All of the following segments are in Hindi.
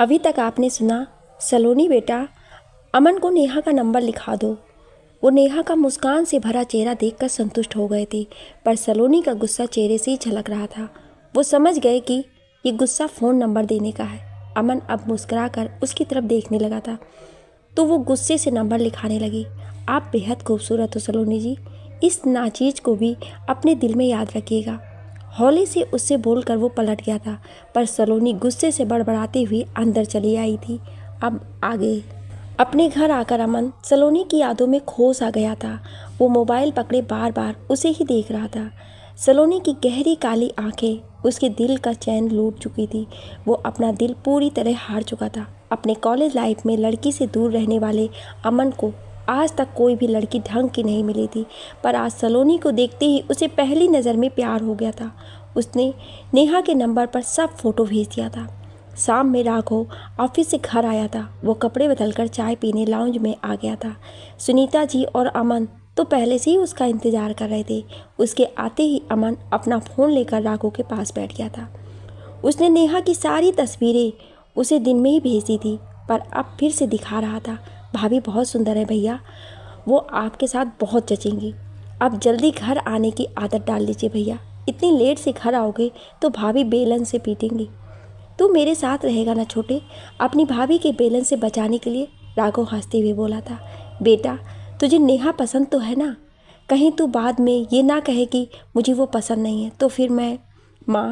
अभी तक आपने सुना सलोनी बेटा अमन को नेहा का नंबर लिखा दो वो नेहा का मुस्कान से भरा चेहरा देखकर संतुष्ट हो गए थे पर सलोनी का गुस्सा चेहरे से ही झलक रहा था वो समझ गए कि ये गुस्सा फ़ोन नंबर देने का है अमन अब मुस्करा कर उसकी तरफ देखने लगा था तो वो गुस्से से नंबर लिखाने लगी आप बेहद खूबसूरत हो सलोनी जी इस नाचीज को भी अपने दिल में याद रखिएगा हौले से उससे बोलकर वो पलट गया था पर सलोनी गुस्से से बड़बड़ाते हुए अंदर चली आई थी अब आगे अपने घर आकर अमन सलोनी की यादों में खोस आ गया था वो मोबाइल पकड़े बार बार उसे ही देख रहा था सलोनी की गहरी काली आंखें उसके दिल का चैन लूट चुकी थी वो अपना दिल पूरी तरह हार चुका था अपने कॉलेज लाइफ में लड़की से दूर रहने वाले अमन को आज तक कोई भी लड़की ढंग की नहीं मिली थी पर आज सलोनी को देखते ही उसे पहली नज़र में प्यार हो गया था उसने नेहा के नंबर पर सब फ़ोटो भेज दिया था शाम में राघव ऑफिस से घर आया था वो कपड़े बदलकर चाय पीने लाउंज में आ गया था सुनीता जी और अमन तो पहले से ही उसका इंतज़ार कर रहे थे उसके आते ही अमन अपना फ़ोन लेकर राघव के पास बैठ गया था उसने नेहा की सारी तस्वीरें उसे दिन में ही भेज दी थी पर अब फिर से दिखा रहा था भाभी बहुत सुंदर है भैया वो आपके साथ बहुत जचेंगी आप जल्दी घर आने की आदत डाल लीजिए भैया इतनी लेट से घर आओगे तो भाभी बेलन से पीटेंगी तू मेरे साथ रहेगा ना छोटे अपनी भाभी के बेलन से बचाने के लिए राघव हंसते हुए बोला था बेटा तुझे नेहा पसंद तो है ना कहीं तू बाद में ये ना कहे कि मुझे वो पसंद नहीं है तो फिर मैं माँ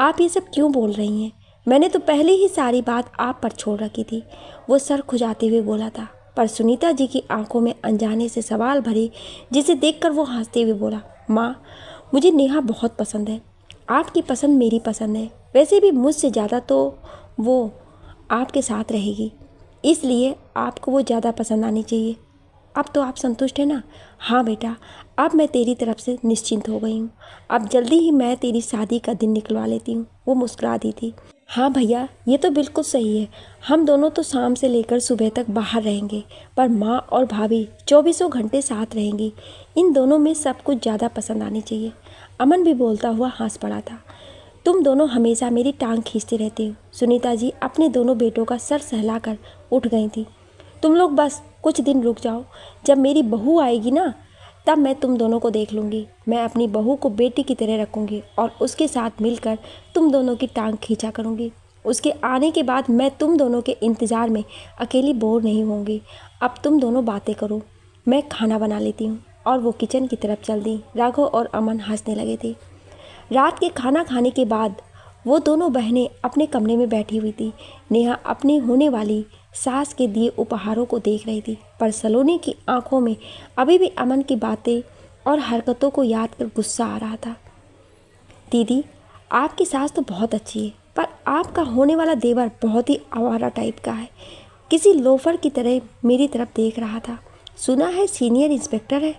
आप ये सब क्यों बोल रही हैं मैंने तो पहले ही सारी बात आप पर छोड़ रखी थी वो सर खुजाते हुए बोला था पर सुनीता जी की आंखों में अनजाने से सवाल भरे जिसे देखकर वो हंसते हुए बोला माँ मुझे नेहा बहुत पसंद है आपकी पसंद मेरी पसंद है वैसे भी मुझसे ज़्यादा तो वो आपके साथ रहेगी इसलिए आपको वो ज़्यादा पसंद आनी चाहिए अब तो आप संतुष्ट हैं ना हाँ बेटा अब मैं तेरी तरफ से निश्चिंत हो गई हूँ अब जल्दी ही मैं तेरी शादी का दिन निकलवा लेती हूँ वो मुस्कुरा दी थी हाँ भैया ये तो बिल्कुल सही है हम दोनों तो शाम से लेकर सुबह तक बाहर रहेंगे पर माँ और भाभी चौबीसों घंटे साथ रहेंगी इन दोनों में सब कुछ ज़्यादा पसंद आनी चाहिए अमन भी बोलता हुआ हंस पड़ा था तुम दोनों हमेशा मेरी टांग खींचते रहते हो सुनीता जी अपने दोनों बेटों का सर सहला कर उठ गई थी तुम लोग बस कुछ दिन रुक जाओ जब मेरी बहू आएगी ना तब मैं तुम दोनों को देख लूँगी मैं अपनी बहू को बेटी की तरह रखूँगी और उसके साथ मिलकर तुम दोनों की टांग खींचा करूँगी उसके आने के बाद मैं तुम दोनों के इंतज़ार में अकेली बोर नहीं होंगी अब तुम दोनों बातें करो मैं खाना बना लेती हूँ और वो किचन की तरफ चल दी राघव और अमन हंसने लगे थे रात के खाना खाने के बाद वो दोनों बहनें अपने कमरे में बैठी हुई थी नेहा अपनी होने वाली सास के दिए उपहारों को देख रही थी पर सलोनी की आंखों में अभी भी अमन की बातें और हरकतों को याद कर गुस्सा आ रहा था दीदी आपकी सास तो बहुत अच्छी है पर आपका होने वाला देवर बहुत ही आवारा टाइप का है किसी लोफर की तरह मेरी तरफ देख रहा था सुना है सीनियर इंस्पेक्टर है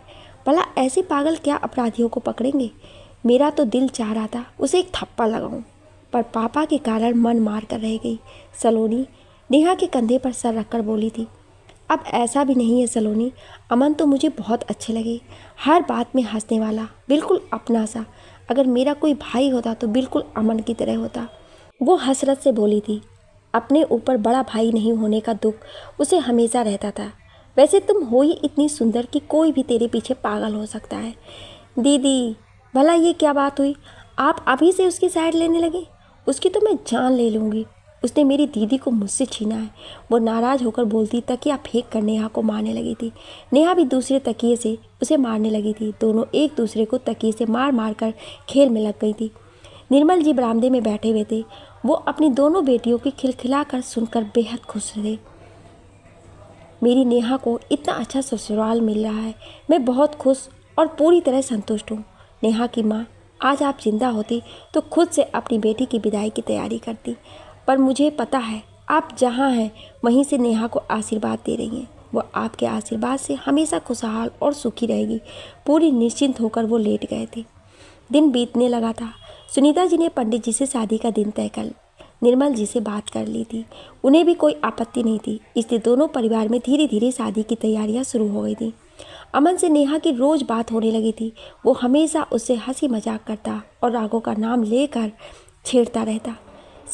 भला ऐसे पागल क्या अपराधियों को पकड़ेंगे मेरा तो दिल चाह रहा था उसे एक थप्पा लगाऊं पर पापा के कारण मन मार कर रह गई सलोनी नेहा के कंधे पर सर रखकर बोली थी अब ऐसा भी नहीं है सलोनी अमन तो मुझे बहुत अच्छे लगे हर बात में हंसने वाला बिल्कुल अपना सा अगर मेरा कोई भाई होता तो बिल्कुल अमन की तरह होता वो हसरत से बोली थी अपने ऊपर बड़ा भाई नहीं होने का दुख उसे हमेशा रहता था वैसे तुम हो ही इतनी सुंदर कि कोई भी तेरे पीछे पागल हो सकता है दीदी भला ये क्या बात हुई आप अभी से उसकी साइड लेने लगे उसकी तो मैं जान ले लूँगी उसने मेरी दीदी को मुझसे छीना है वो नाराज़ होकर बोलती तकिया फेंक कर नेहा को मारने लगी थी नेहा भी दूसरे तकिए से उसे मारने लगी थी दोनों एक दूसरे को तकिए से मार मार कर खेल में लग गई थी निर्मल जी बरामदे में बैठे हुए थे वो अपनी दोनों बेटियों की खिलखिला कर सुनकर बेहद खुश थे मेरी नेहा को इतना अच्छा ससुराल मिल रहा है मैं बहुत खुश और पूरी तरह संतुष्ट हूँ नेहा की माँ आज आप जिंदा होती तो खुद से अपनी बेटी की विदाई की तैयारी करती पर मुझे पता है आप जहाँ हैं वहीं से नेहा को आशीर्वाद दे रही हैं वह आपके आशीर्वाद से हमेशा खुशहाल और सुखी रहेगी पूरी निश्चिंत होकर वो लेट गए थे दिन बीतने लगा था सुनीता जी ने पंडित जी से शादी का दिन तय कर निर्मल जी से बात कर ली थी उन्हें भी कोई आपत्ति नहीं थी इसलिए दोनों परिवार में धीरे धीरे शादी की तैयारियां शुरू हो गई थी अमन से नेहा की रोज़ बात होने लगी थी वो हमेशा उससे हंसी मजाक करता और रागों का नाम लेकर छेड़ता रहता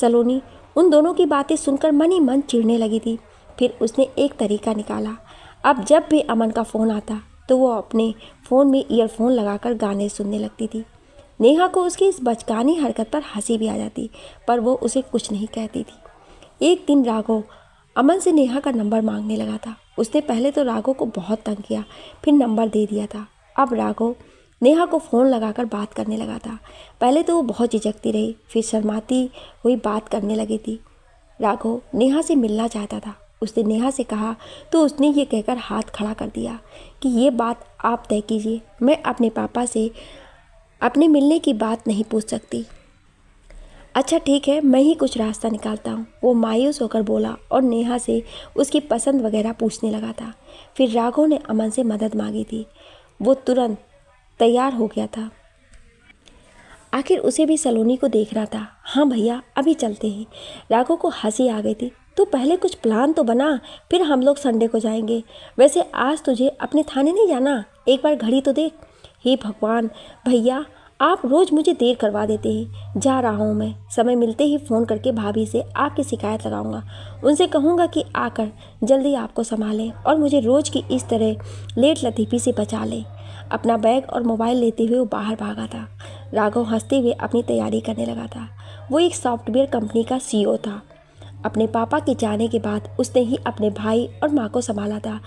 सलोनी उन दोनों की बातें सुनकर मन ही मन चिढ़ने लगी थी फिर उसने एक तरीका निकाला अब जब भी अमन का फ़ोन आता तो वो अपने फ़ोन में ईयरफोन लगाकर गाने सुनने लगती थी नेहा को उसकी इस बचकानी हरकत पर हंसी भी आ जाती पर वो उसे कुछ नहीं कहती थी एक दिन राघव अमन से नेहा का नंबर मांगने लगा था उसने पहले तो राघव को बहुत तंग किया फिर नंबर दे दिया था अब राघव नेहा को फ़ोन लगाकर बात करने लगा था पहले तो वो बहुत झिझकती रही फिर शर्माती हुई बात करने लगी थी राघव नेहा से मिलना चाहता था उसने नेहा से कहा तो उसने ये कहकर हाथ खड़ा कर दिया कि ये बात आप तय कीजिए मैं अपने पापा से अपने मिलने की बात नहीं पूछ सकती अच्छा ठीक है मैं ही कुछ रास्ता निकालता हूँ वो मायूस होकर बोला और नेहा से उसकी पसंद वगैरह पूछने लगा था फिर राघव ने अमन से मदद मांगी थी वो तुरंत तैयार हो गया था आखिर उसे भी सलोनी को देख रहा था हाँ भैया अभी चलते हैं राघव को हंसी आ गई थी तो पहले कुछ प्लान तो बना फिर हम लोग संडे को जाएंगे वैसे आज तुझे अपने थाने नहीं जाना एक बार घड़ी तो देख हे भगवान भैया आप रोज़ मुझे देर करवा देते हैं जा रहा हूँ मैं समय मिलते ही फ़ोन करके भाभी से आपकी शिकायत लगाऊंगा उनसे कहूँगा कि आकर जल्दी आपको संभालें और मुझे रोज़ की इस तरह लेट लतीफ़ी से बचा लें अपना बैग और मोबाइल लेते हुए वो बाहर भागा था राघव हंसते हुए अपनी तैयारी करने लगा था वो एक सॉफ्टवेयर कंपनी का सीईओ e था अपने पापा के जाने के बाद उसने ही अपने भाई और माँ को संभाला था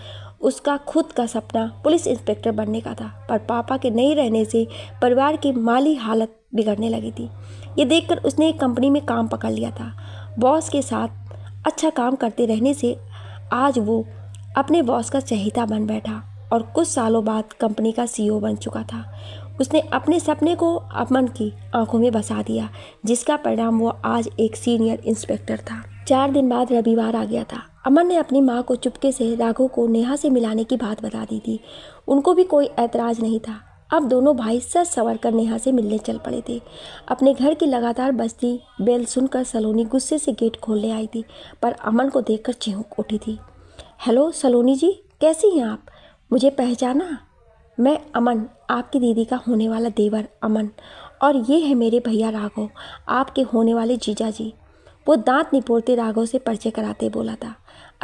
उसका खुद का सपना पुलिस इंस्पेक्टर बनने का था पर पापा के नहीं रहने से परिवार की माली हालत बिगड़ने लगी थी ये देखकर उसने एक कंपनी में काम पकड़ लिया था बॉस के साथ अच्छा काम करते रहने से आज वो अपने बॉस का चहिता बन बैठा और कुछ सालों बाद कंपनी का सीईओ e बन चुका था उसने अपने सपने को अमन की आंखों में बसा दिया जिसका परिणाम वो आज एक सीनियर इंस्पेक्टर था चार दिन बाद रविवार आ गया था अमन ने अपनी माँ को चुपके से राघव को नेहा से मिलाने की बात बता दी थी उनको भी कोई ऐतराज़ नहीं था अब दोनों भाई सच सवर कर नेहा से मिलने चल पड़े थे अपने घर की लगातार बजती बेल सुनकर सलोनी गुस्से से गेट खोलने आई थी पर अमन को देखकर चीख उठी थी हेलो सलोनी जी कैसी हैं आप मुझे पहचाना मैं अमन आपकी दीदी का होने वाला देवर अमन और ये है मेरे भैया राघव आपके होने वाले जीजा जी वो दांत निपोड़ते राघव से परिचय कराते बोला था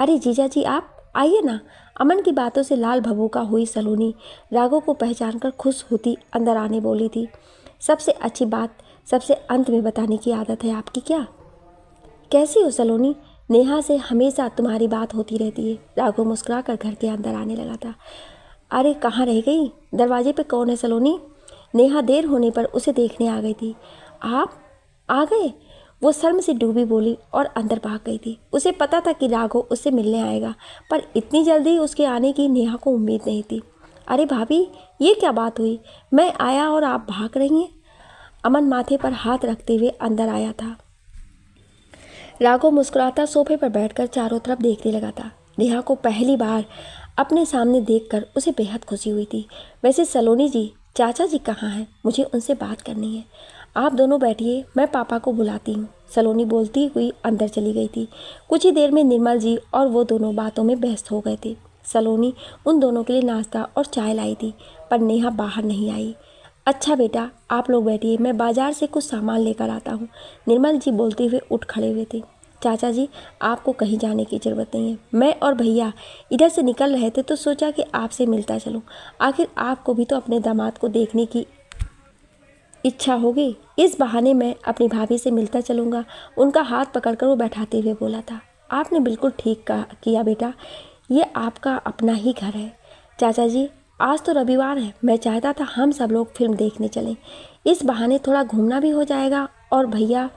अरे जीजा जी आप आइए ना अमन की बातों से लाल भबूका हुई सलोनी राघव को पहचान कर खुश होती अंदर आने बोली थी सबसे अच्छी बात सबसे अंत में बताने की आदत है आपकी क्या कैसी हो सलोनी नेहा से हमेशा तुम्हारी बात होती रहती है राघव मुस्कुरा कर घर के अंदर आने लगा था अरे कहाँ रह गई दरवाजे पे कौन है सलोनी नेहा देर होने पर उसे देखने आ गई थी आप आ गए वो शर्म से डूबी बोली और अंदर भाग गई थी उसे पता था कि राघव उससे मिलने आएगा पर इतनी जल्दी उसके आने की नेहा को उम्मीद नहीं थी अरे भाभी ये क्या बात हुई मैं आया और आप भाग रही हैं अमन माथे पर हाथ रखते हुए अंदर आया था राघव मुस्कुराता सोफे पर बैठकर चारों तरफ देखने लगा था नेहा को पहली बार अपने सामने देखकर उसे बेहद खुशी हुई थी वैसे सलोनी जी चाचा जी कहाँ हैं मुझे उनसे बात करनी है आप दोनों बैठिए मैं पापा को बुलाती हूँ सलोनी बोलती हुई अंदर चली गई थी कुछ ही देर में निर्मल जी और वो दोनों बातों में व्यस्त हो गए थे सलोनी उन दोनों के लिए नाश्ता और चाय लाई थी पर नेहा बाहर नहीं आई अच्छा बेटा आप लोग बैठिए मैं बाज़ार से कुछ सामान लेकर आता हूँ निर्मल जी बोलते हुए उठ खड़े हुए थे चाचा जी आपको कहीं जाने की ज़रूरत नहीं है मैं और भैया इधर से निकल रहे थे तो सोचा कि आपसे मिलता चलूँ आखिर आपको भी तो अपने दामाद को देखने की इच्छा होगी इस बहाने मैं अपनी भाभी से मिलता चलूँगा उनका हाथ पकड़कर वो बैठाते हुए बोला था आपने बिल्कुल ठीक कहा किया बेटा ये आपका अपना ही घर है चाचा जी आज तो रविवार है मैं चाहता था हम सब लोग फिल्म देखने चलें इस बहाने थोड़ा घूमना भी हो जाएगा और भैया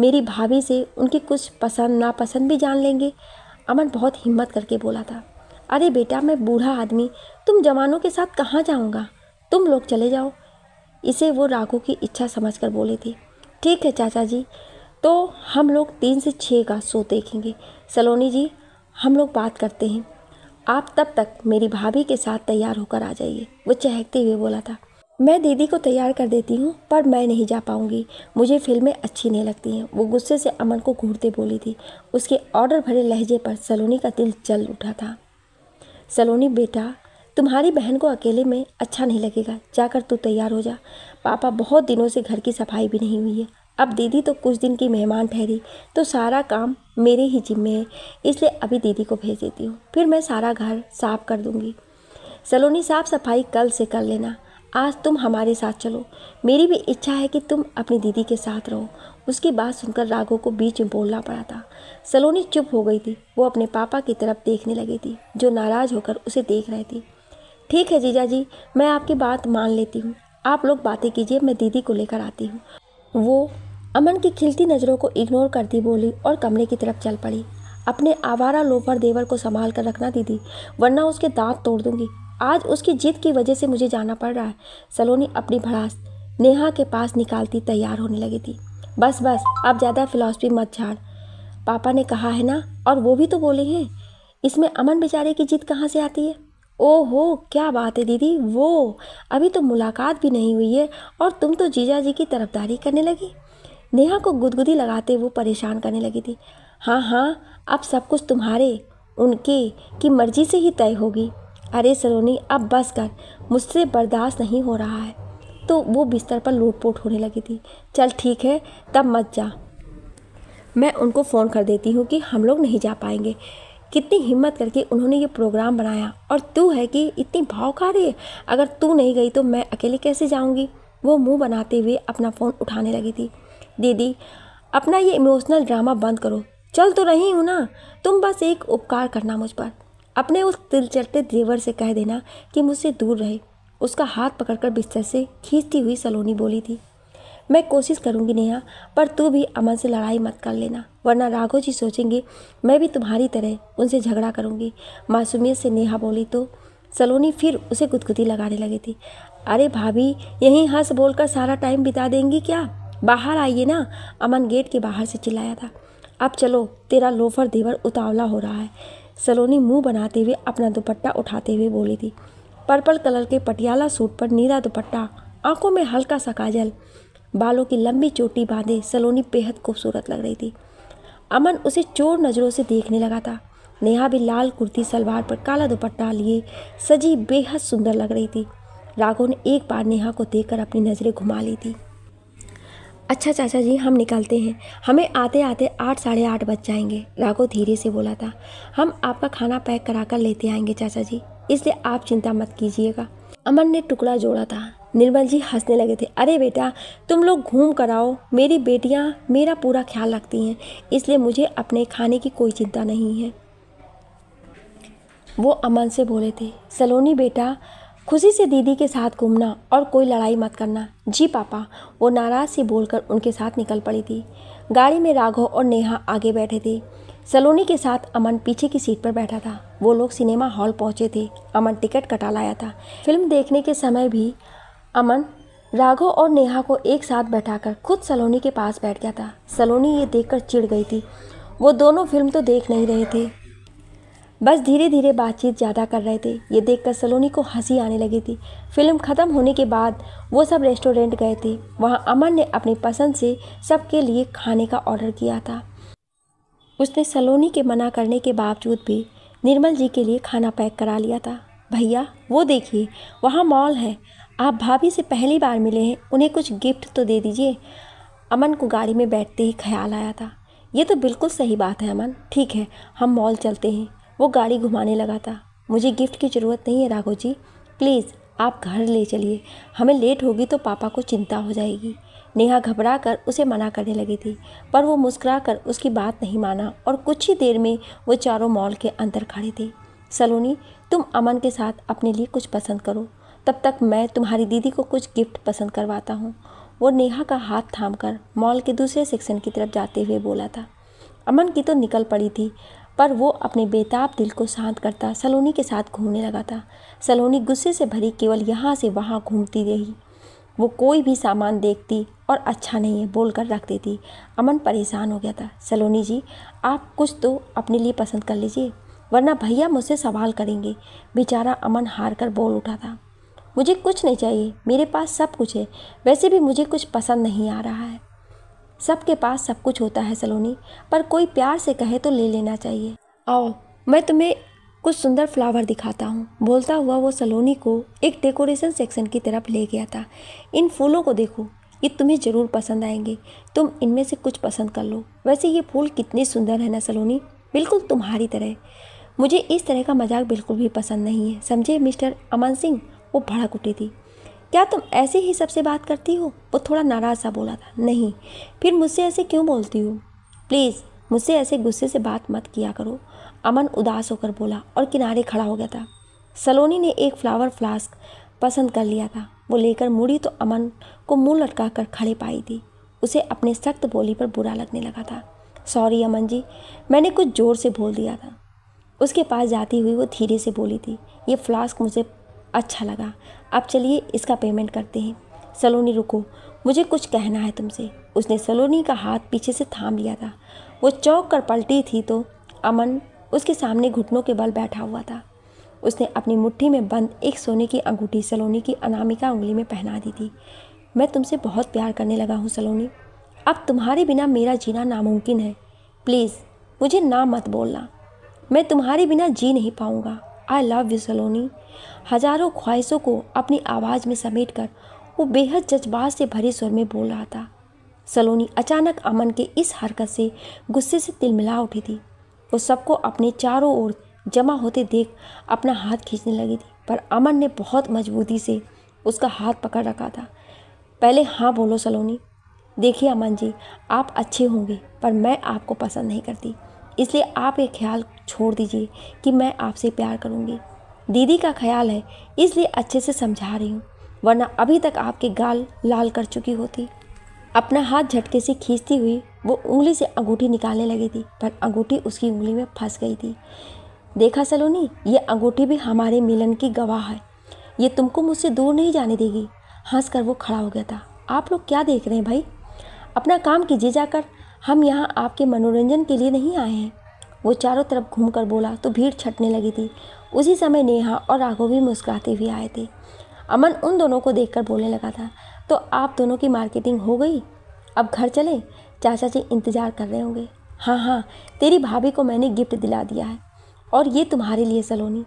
मेरी भाभी से उनकी कुछ पसंद नापसंद भी जान लेंगे अमन बहुत हिम्मत करके बोला था अरे बेटा मैं बूढ़ा आदमी तुम जवानों के साथ कहाँ जाऊँगा तुम लोग चले जाओ इसे वो राघू की इच्छा कर बोले थे ठीक है चाचा जी तो हम लोग तीन से छः का शो देखेंगे सलोनी जी हम लोग बात करते हैं आप तब तक मेरी भाभी के साथ तैयार होकर आ जाइए वो चहकते हुए बोला था मैं दीदी को तैयार कर देती हूँ पर मैं नहीं जा पाऊँगी मुझे फिल्में अच्छी नहीं लगती हैं वो गुस्से से अमन को घूरते बोली थी उसके ऑर्डर भरे लहजे पर सलोनी का दिल जल उठा था सलोनी बेटा तुम्हारी बहन को अकेले में अच्छा नहीं लगेगा जाकर तू तैयार हो जा पापा बहुत दिनों से घर की सफाई भी नहीं हुई है अब दीदी तो कुछ दिन की मेहमान ठहरी तो सारा काम मेरे ही जिम्मे है इसलिए अभी दीदी को भेज देती हूँ फिर मैं सारा घर साफ कर दूँगी सलोनी साफ सफाई कल से कर लेना आज तुम हमारे साथ चलो मेरी भी इच्छा है कि तुम अपनी दीदी के साथ रहो उसकी बात सुनकर राघव को बीच में बोलना पड़ा था सलोनी चुप हो गई थी वो अपने पापा की तरफ देखने लगी थी जो नाराज़ होकर उसे देख रहे थे ठीक है जीजा जी मैं आपकी बात मान लेती हूँ आप लोग बातें कीजिए मैं दीदी को लेकर आती हूँ वो अमन की खिलती नज़रों को इग्नोर करती बोली और कमरे की तरफ चल पड़ी अपने आवारा लोफर देवर को संभाल कर रखना दीदी वरना उसके दांत तोड़ दूंगी आज उसकी जिद की वजह से मुझे जाना पड़ रहा है सलोनी अपनी भड़ास नेहा के पास निकालती तैयार होने लगी थी बस बस अब ज़्यादा फिलॉसफी मत झाड़ पापा ने कहा है ना और वो भी तो बोले हैं इसमें अमन बेचारे की जीत कहाँ से आती है ओहो क्या बात है दीदी वो अभी तो मुलाकात भी नहीं हुई है और तुम तो जीजा जी की तरफदारी करने लगी नेहा को गुदगुदी लगाते वो परेशान करने लगी थी हाँ हाँ अब सब कुछ तुम्हारे उनके की मर्जी से ही तय होगी अरे सलोनी अब बस कर मुझसे बर्दाश्त नहीं हो रहा है तो वो बिस्तर पर लोटपोट होने लगी थी चल ठीक है तब मत जा मैं उनको फ़ोन कर देती हूँ कि हम लोग नहीं जा पाएंगे कितनी हिम्मत करके उन्होंने ये प्रोग्राम बनाया और तू है कि इतनी भाव खा रही है अगर तू नहीं गई तो मैं अकेले कैसे जाऊँगी वो मुंह बनाते हुए अपना फ़ोन उठाने लगी थी दीदी अपना ये इमोशनल ड्रामा बंद करो चल तो रही हूँ ना तुम बस एक उपकार करना मुझ पर अपने उस तिलचलते देवर से कह देना कि मुझसे दूर रहे उसका हाथ पकड़कर बिस्तर से खींचती हुई सलोनी बोली थी मैं कोशिश करूंगी नेहा पर तू भी अमन से लड़ाई मत कर लेना वरना राघो जी सोचेंगे मैं भी तुम्हारी तरह उनसे झगड़ा करूंगी मासूमियत से नेहा बोली तो सलोनी फिर उसे गुदगुदी लगाने लगी थी अरे भाभी यहीं हंस बोलकर सारा टाइम बिता देंगी क्या बाहर आइए ना अमन गेट के बाहर से चिल्लाया था अब चलो तेरा लोफर देवर उतावला हो रहा है सलोनी मुंह बनाते हुए अपना दुपट्टा उठाते हुए बोली थी पर्पल कलर के पटियाला सूट पर नीला दुपट्टा आंखों में हल्का सा काजल बालों की लंबी चोटी बांधे सलोनी बेहद खूबसूरत लग रही थी अमन उसे चोर नज़रों से देखने लगा था नेहा भी लाल कुर्ती सलवार पर काला दुपट्टा लिए सजी बेहद सुंदर लग रही थी राघव ने एक बार नेहा को देखकर अपनी नज़रें घुमा ली थी अच्छा चाचा जी हम निकलते हैं हमें आते आते आठ साढ़े आठ बज जाएंगे राघो धीरे से बोला था हम आपका खाना पैक करा कर लेते आएंगे चाचा जी इसलिए आप चिंता मत कीजिएगा अमन ने टुकड़ा जोड़ा था निर्मल जी हंसने लगे थे अरे बेटा तुम लोग घूम कर आओ मेरी बेटियाँ मेरा पूरा ख्याल रखती हैं इसलिए मुझे अपने खाने की कोई चिंता नहीं है वो अमन से बोले थे सलोनी बेटा खुशी से दीदी के साथ घूमना और कोई लड़ाई मत करना जी पापा वो नाराज़ से बोलकर उनके साथ निकल पड़ी थी गाड़ी में राघव और नेहा आगे बैठे थे सलोनी के साथ अमन पीछे की सीट पर बैठा था वो लोग सिनेमा हॉल पहुंचे थे अमन टिकट कटा लाया था फिल्म देखने के समय भी अमन राघव और नेहा को एक साथ बैठाकर खुद सलोनी के पास बैठ गया था सलोनी ये देखकर चिढ़ गई थी वो दोनों फिल्म तो देख नहीं रहे थे बस धीरे धीरे बातचीत ज़्यादा कर रहे थे ये देखकर सलोनी को हंसी आने लगी थी फिल्म ख़त्म होने के बाद वो सब रेस्टोरेंट गए थे वहाँ अमन ने अपनी पसंद से सबके लिए खाने का ऑर्डर किया था उसने सलोनी के मना करने के बावजूद भी निर्मल जी के लिए खाना पैक करा लिया था भैया वो देखिए वहाँ मॉल है आप भाभी से पहली बार मिले हैं उन्हें कुछ गिफ्ट तो दे दीजिए अमन को गाड़ी में बैठते ही ख्याल आया था ये तो बिल्कुल सही बात है अमन ठीक है हम मॉल चलते हैं वो गाड़ी घुमाने लगा था मुझे गिफ्ट की ज़रूरत नहीं है राघव जी प्लीज़ आप घर ले चलिए हमें लेट होगी तो पापा को चिंता हो जाएगी नेहा घबरा कर उसे मना करने लगी थी पर वो मुस्करा कर उसकी बात नहीं माना और कुछ ही देर में वो चारों मॉल के अंदर खड़े थे सलोनी तुम अमन के साथ अपने लिए कुछ पसंद करो तब तक मैं तुम्हारी दीदी को कुछ गिफ्ट पसंद करवाता हूँ वो नेहा का हाथ थाम कर मॉल के दूसरे सेक्शन की तरफ जाते हुए बोला था अमन की तो निकल पड़ी थी पर वो अपने बेताब दिल को शांत करता सलोनी के साथ घूमने लगा था सलोनी गुस्से से भरी केवल यहाँ से वहाँ घूमती रही वो कोई भी सामान देखती और अच्छा नहीं है बोल कर रख देती अमन परेशान हो गया था सलोनी जी आप कुछ तो अपने लिए पसंद कर लीजिए वरना भैया मुझसे सवाल करेंगे बेचारा अमन हार कर बोल उठा था मुझे कुछ नहीं चाहिए मेरे पास सब कुछ है वैसे भी मुझे कुछ पसंद नहीं आ रहा है सबके पास सब कुछ होता है सलोनी पर कोई प्यार से कहे तो ले लेना चाहिए आओ मैं तुम्हें कुछ सुंदर फ्लावर दिखाता हूँ बोलता हुआ वो सलोनी को एक डेकोरेशन सेक्शन की तरफ ले गया था इन फूलों को देखो ये तुम्हें ज़रूर पसंद आएंगे तुम इनमें से कुछ पसंद कर लो वैसे ये फूल कितने सुंदर है ना सलोनी बिल्कुल तुम्हारी तरह मुझे इस तरह का मजाक बिल्कुल भी पसंद नहीं है समझे मिस्टर अमन सिंह वो भड़क उठी थी क्या तुम ऐसे ही सबसे बात करती हो वो थोड़ा नाराज़ सा बोला था नहीं फिर मुझसे ऐसे क्यों बोलती हो प्लीज़ मुझसे ऐसे गुस्से से बात मत किया करो अमन उदास होकर बोला और किनारे खड़ा हो गया था सलोनी ने एक फ्लावर फ्लास्क पसंद कर लिया था वो लेकर मुड़ी तो अमन को मुंह लटका कर खड़े पाई थी उसे अपने सख्त बोली पर बुरा लगने लगा था सॉरी अमन जी मैंने कुछ ज़ोर से बोल दिया था उसके पास जाती हुई वो धीरे से बोली थी ये फ्लास्क मुझे अच्छा लगा आप चलिए इसका पेमेंट करते हैं सलोनी रुको मुझे कुछ कहना है तुमसे उसने सलोनी का हाथ पीछे से थाम लिया था वो चौंक कर पलटी थी तो अमन उसके सामने घुटनों के बल बैठा हुआ था उसने अपनी मुट्ठी में बंद एक सोने की अंगूठी सलोनी की अनामिका उंगली में पहना दी थी मैं तुमसे बहुत प्यार करने लगा हूँ सलोनी अब तुम्हारे बिना मेरा जीना नामुमकिन है प्लीज़ मुझे ना मत बोलना मैं तुम्हारे बिना जी नहीं पाऊँगा आई लव यू सलोनी हजारों ख्वाहिशों को अपनी आवाज़ में समेट कर वो बेहद जज्बात से भरे स्वर में बोल रहा था सलोनी अचानक अमन के इस हरकत से गुस्से से तिलमिला उठी थी वो सबको अपने चारों ओर जमा होते देख अपना हाथ खींचने लगी थी पर अमन ने बहुत मजबूती से उसका हाथ पकड़ रखा था पहले हाँ बोलो सलोनी देखिए अमन जी आप अच्छे होंगे पर मैं आपको पसंद नहीं करती इसलिए आप ये ख्याल छोड़ दीजिए कि मैं आपसे प्यार करूँगी दीदी का ख्याल है इसलिए अच्छे से समझा रही हूँ वरना अभी तक आपके गाल लाल कर चुकी होती अपना हाथ झटके से खींचती हुई वो उंगली से अंगूठी निकालने लगी थी पर अंगूठी उसकी उंगली में फंस गई थी देखा सलोनी ये अंगूठी भी हमारे मिलन की गवाह है ये तुमको मुझसे दूर नहीं जाने देगी हंस कर वो खड़ा हो गया था आप लोग क्या देख रहे हैं भाई अपना काम कीजिए जाकर हम यहाँ आपके मनोरंजन के लिए नहीं आए हैं वो चारों तरफ घूमकर बोला तो भीड़ छटने लगी थी उसी समय नेहा और राघव भी मुस्कुराते हुए आए थे अमन उन दोनों को देखकर बोलने लगा था तो आप दोनों की मार्केटिंग हो गई अब घर चले चाचा जी इंतज़ार कर रहे होंगे हाँ हाँ तेरी भाभी को मैंने गिफ्ट दिला दिया है और ये तुम्हारे लिए सलोनी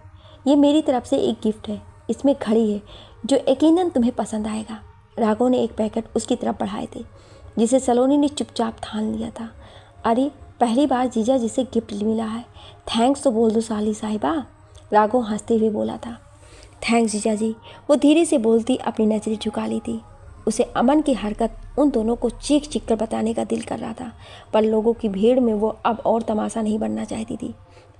ये मेरी तरफ से एक गिफ्ट है इसमें घड़ी है जो यकीन तुम्हें पसंद आएगा राघव ने एक पैकेट उसकी तरफ बढ़ाए थे जिसे सलोनी ने चुपचाप थान लिया था अरे पहली बार जीजा जी से गिफ्ट मिला है थैंक्स तो बोल दो साली साहिबा राघो हंसते हुए बोला था थैंक्स जीजा जी वो धीरे से बोलती अपनी नज़रें झुका ली थी उसे अमन की हरकत उन दोनों को चीख चीख कर बताने का दिल कर रहा था पर लोगों की भीड़ में वो अब और तमाशा नहीं बनना चाहती थी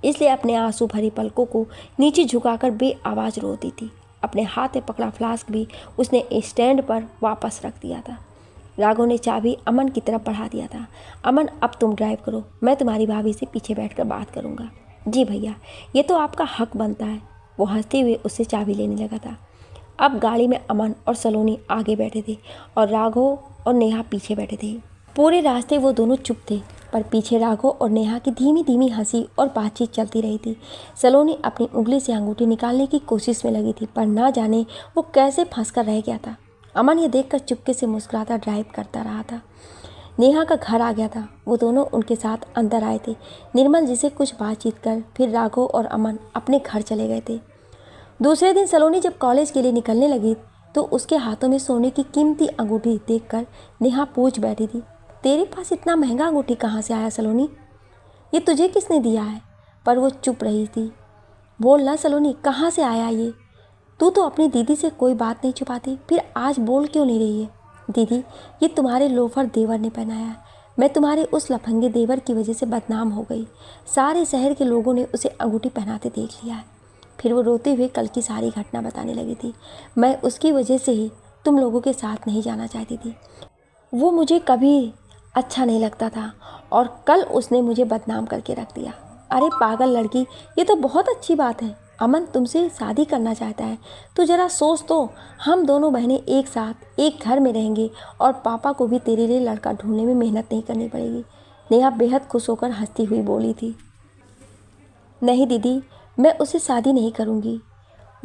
इसलिए अपने आंसू भरी पलकों को नीचे झुकाकर बे आवाज़ रोती थी अपने हाथ में पकड़ा फ्लास्क भी उसने स्टैंड पर वापस रख दिया था राघव ने चाबी अमन की तरफ बढ़ा दिया था अमन अब तुम ड्राइव करो मैं तुम्हारी भाभी से पीछे बैठकर बात करूँगा जी भैया ये तो आपका हक बनता है वो हंसते हुए उससे चाबी लेने लगा था अब गाड़ी में अमन और सलोनी आगे बैठे थे और राघव और नेहा पीछे बैठे थे पूरे रास्ते वो दोनों चुप थे पर पीछे राघव और नेहा की धीमी धीमी हंसी और बातचीत चलती रही थी सलोनी अपनी उंगली से अंगूठी निकालने की कोशिश में लगी थी पर ना जाने वो कैसे फंस कर रह गया था अमन ये देखकर चुपके से मुस्कुराता ड्राइव करता रहा था नेहा का घर आ गया था वो दोनों उनके साथ अंदर आए थे निर्मल जी से कुछ बातचीत कर फिर राघव और अमन अपने घर चले गए थे दूसरे दिन सलोनी जब कॉलेज के लिए निकलने लगी तो उसके हाथों में सोने की कीमती अंगूठी देखकर नेहा पूछ बैठी थी तेरे पास इतना महंगा अंगूठी कहाँ से आया सलोनी ये तुझे किसने दिया है पर वो चुप रही थी बोल ना सलोनी कहाँ से आया ये तू तो अपनी दीदी से कोई बात नहीं छुपाती फिर आज बोल क्यों नहीं रही है दीदी ये तुम्हारे लोफर देवर ने पहनाया मैं तुम्हारे उस लफंगे देवर की वजह से बदनाम हो गई सारे शहर के लोगों ने उसे अंगूठी पहनाते देख लिया है फिर वो रोते हुए कल की सारी घटना बताने लगी थी मैं उसकी वजह से ही तुम लोगों के साथ नहीं जाना चाहती थी वो मुझे कभी अच्छा नहीं लगता था और कल उसने मुझे बदनाम करके रख दिया अरे पागल लड़की ये तो बहुत अच्छी बात है अमन तुमसे शादी करना चाहता है तो ज़रा सोच तो हम दोनों बहनें एक साथ एक घर में रहेंगे और पापा को भी तेरे लिए लड़का ढूंढने में मेहनत नहीं करनी पड़ेगी नेहा बेहद खुश होकर हंसती हुई बोली थी नहीं दीदी मैं उसे शादी नहीं करूँगी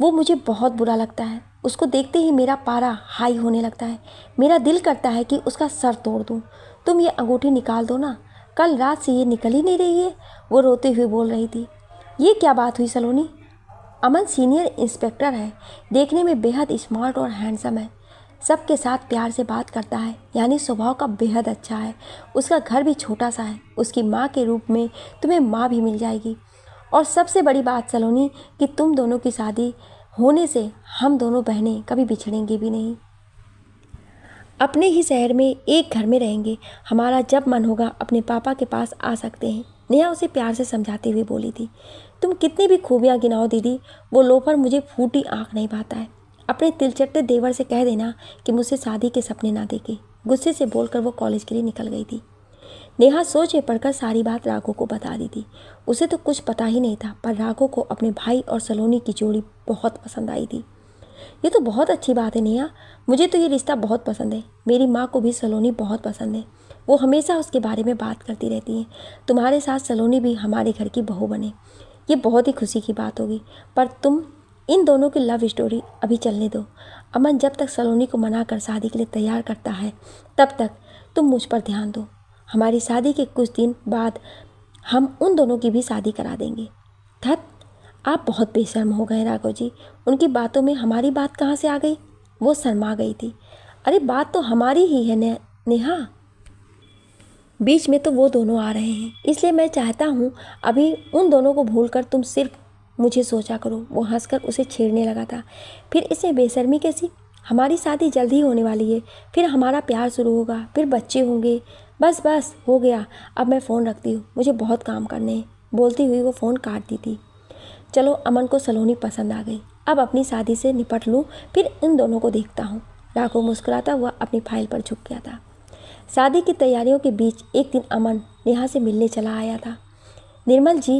वो मुझे बहुत बुरा लगता है उसको देखते ही मेरा पारा हाई होने लगता है मेरा दिल करता है कि उसका सर तोड़ दूँ तुम ये अंगूठी निकाल दो ना कल रात से ये निकल ही नहीं रही है वो रोते हुए बोल रही थी ये क्या बात हुई सलोनी अमन सीनियर इंस्पेक्टर है देखने में बेहद स्मार्ट और हैंडसम है सबके साथ प्यार से बात करता है यानी स्वभाव का बेहद अच्छा है उसका घर भी छोटा सा है उसकी माँ के रूप में तुम्हें माँ भी मिल जाएगी और सबसे बड़ी बात सलोनी कि तुम दोनों की शादी होने से हम दोनों बहनें कभी बिछड़ेंगे भी नहीं अपने ही शहर में एक घर में रहेंगे हमारा जब मन होगा अपने पापा के पास आ सकते हैं नेहा उसे प्यार से समझाती हुए बोली थी तुम कितनी भी खूबियाँ गिनाओ दीदी वो लोफर मुझे फूटी आँख नहीं पाता है अपने तिलचट्टे देवर से कह देना कि मुझसे शादी के सपने ना देखे गुस्से से बोलकर वो कॉलेज के लिए निकल गई थी नेहा सोचे पढ़कर सारी बात राघो को बता दी थी उसे तो कुछ पता ही नहीं था पर राघो को अपने भाई और सलोनी की जोड़ी बहुत पसंद आई थी ये तो बहुत अच्छी बात है नेहा मुझे तो ये रिश्ता बहुत पसंद है मेरी माँ को भी सलोनी बहुत पसंद है वो हमेशा उसके बारे में बात करती रहती है तुम्हारे साथ सलोनी भी हमारे घर की बहू बने ये बहुत ही खुशी की बात होगी पर तुम इन दोनों की लव स्टोरी अभी चलने दो अमन जब तक सलोनी को मना कर शादी के लिए तैयार करता है तब तक तुम मुझ पर ध्यान दो हमारी शादी के कुछ दिन बाद हम उन दोनों की भी शादी करा देंगे धत आप बहुत बेशर्म हो गए राघव जी उनकी बातों में हमारी बात कहाँ से आ गई वो शर्मा गई थी अरे बात तो हमारी ही है ने, नेहा बीच में तो वो दोनों आ रहे हैं इसलिए मैं चाहता हूँ अभी उन दोनों को भूल कर तुम सिर्फ मुझे सोचा करो वो कर उसे छेड़ने लगा था फिर इसे बेशर्मी कैसी हमारी शादी जल्द ही होने वाली है फिर हमारा प्यार शुरू होगा फिर बच्चे होंगे बस बस हो गया अब मैं फ़ोन रखती हूँ मुझे बहुत काम करने हैं बोलती हुई वो फ़ोन काट दी थी चलो अमन को सलोनी पसंद आ गई अब अपनी शादी से निपट लूँ फिर इन दोनों को देखता हूँ राघव मुस्कुराता हुआ अपनी फाइल पर झुक गया था शादी की तैयारियों के बीच एक दिन अमन नेहा से मिलने चला आया था निर्मल जी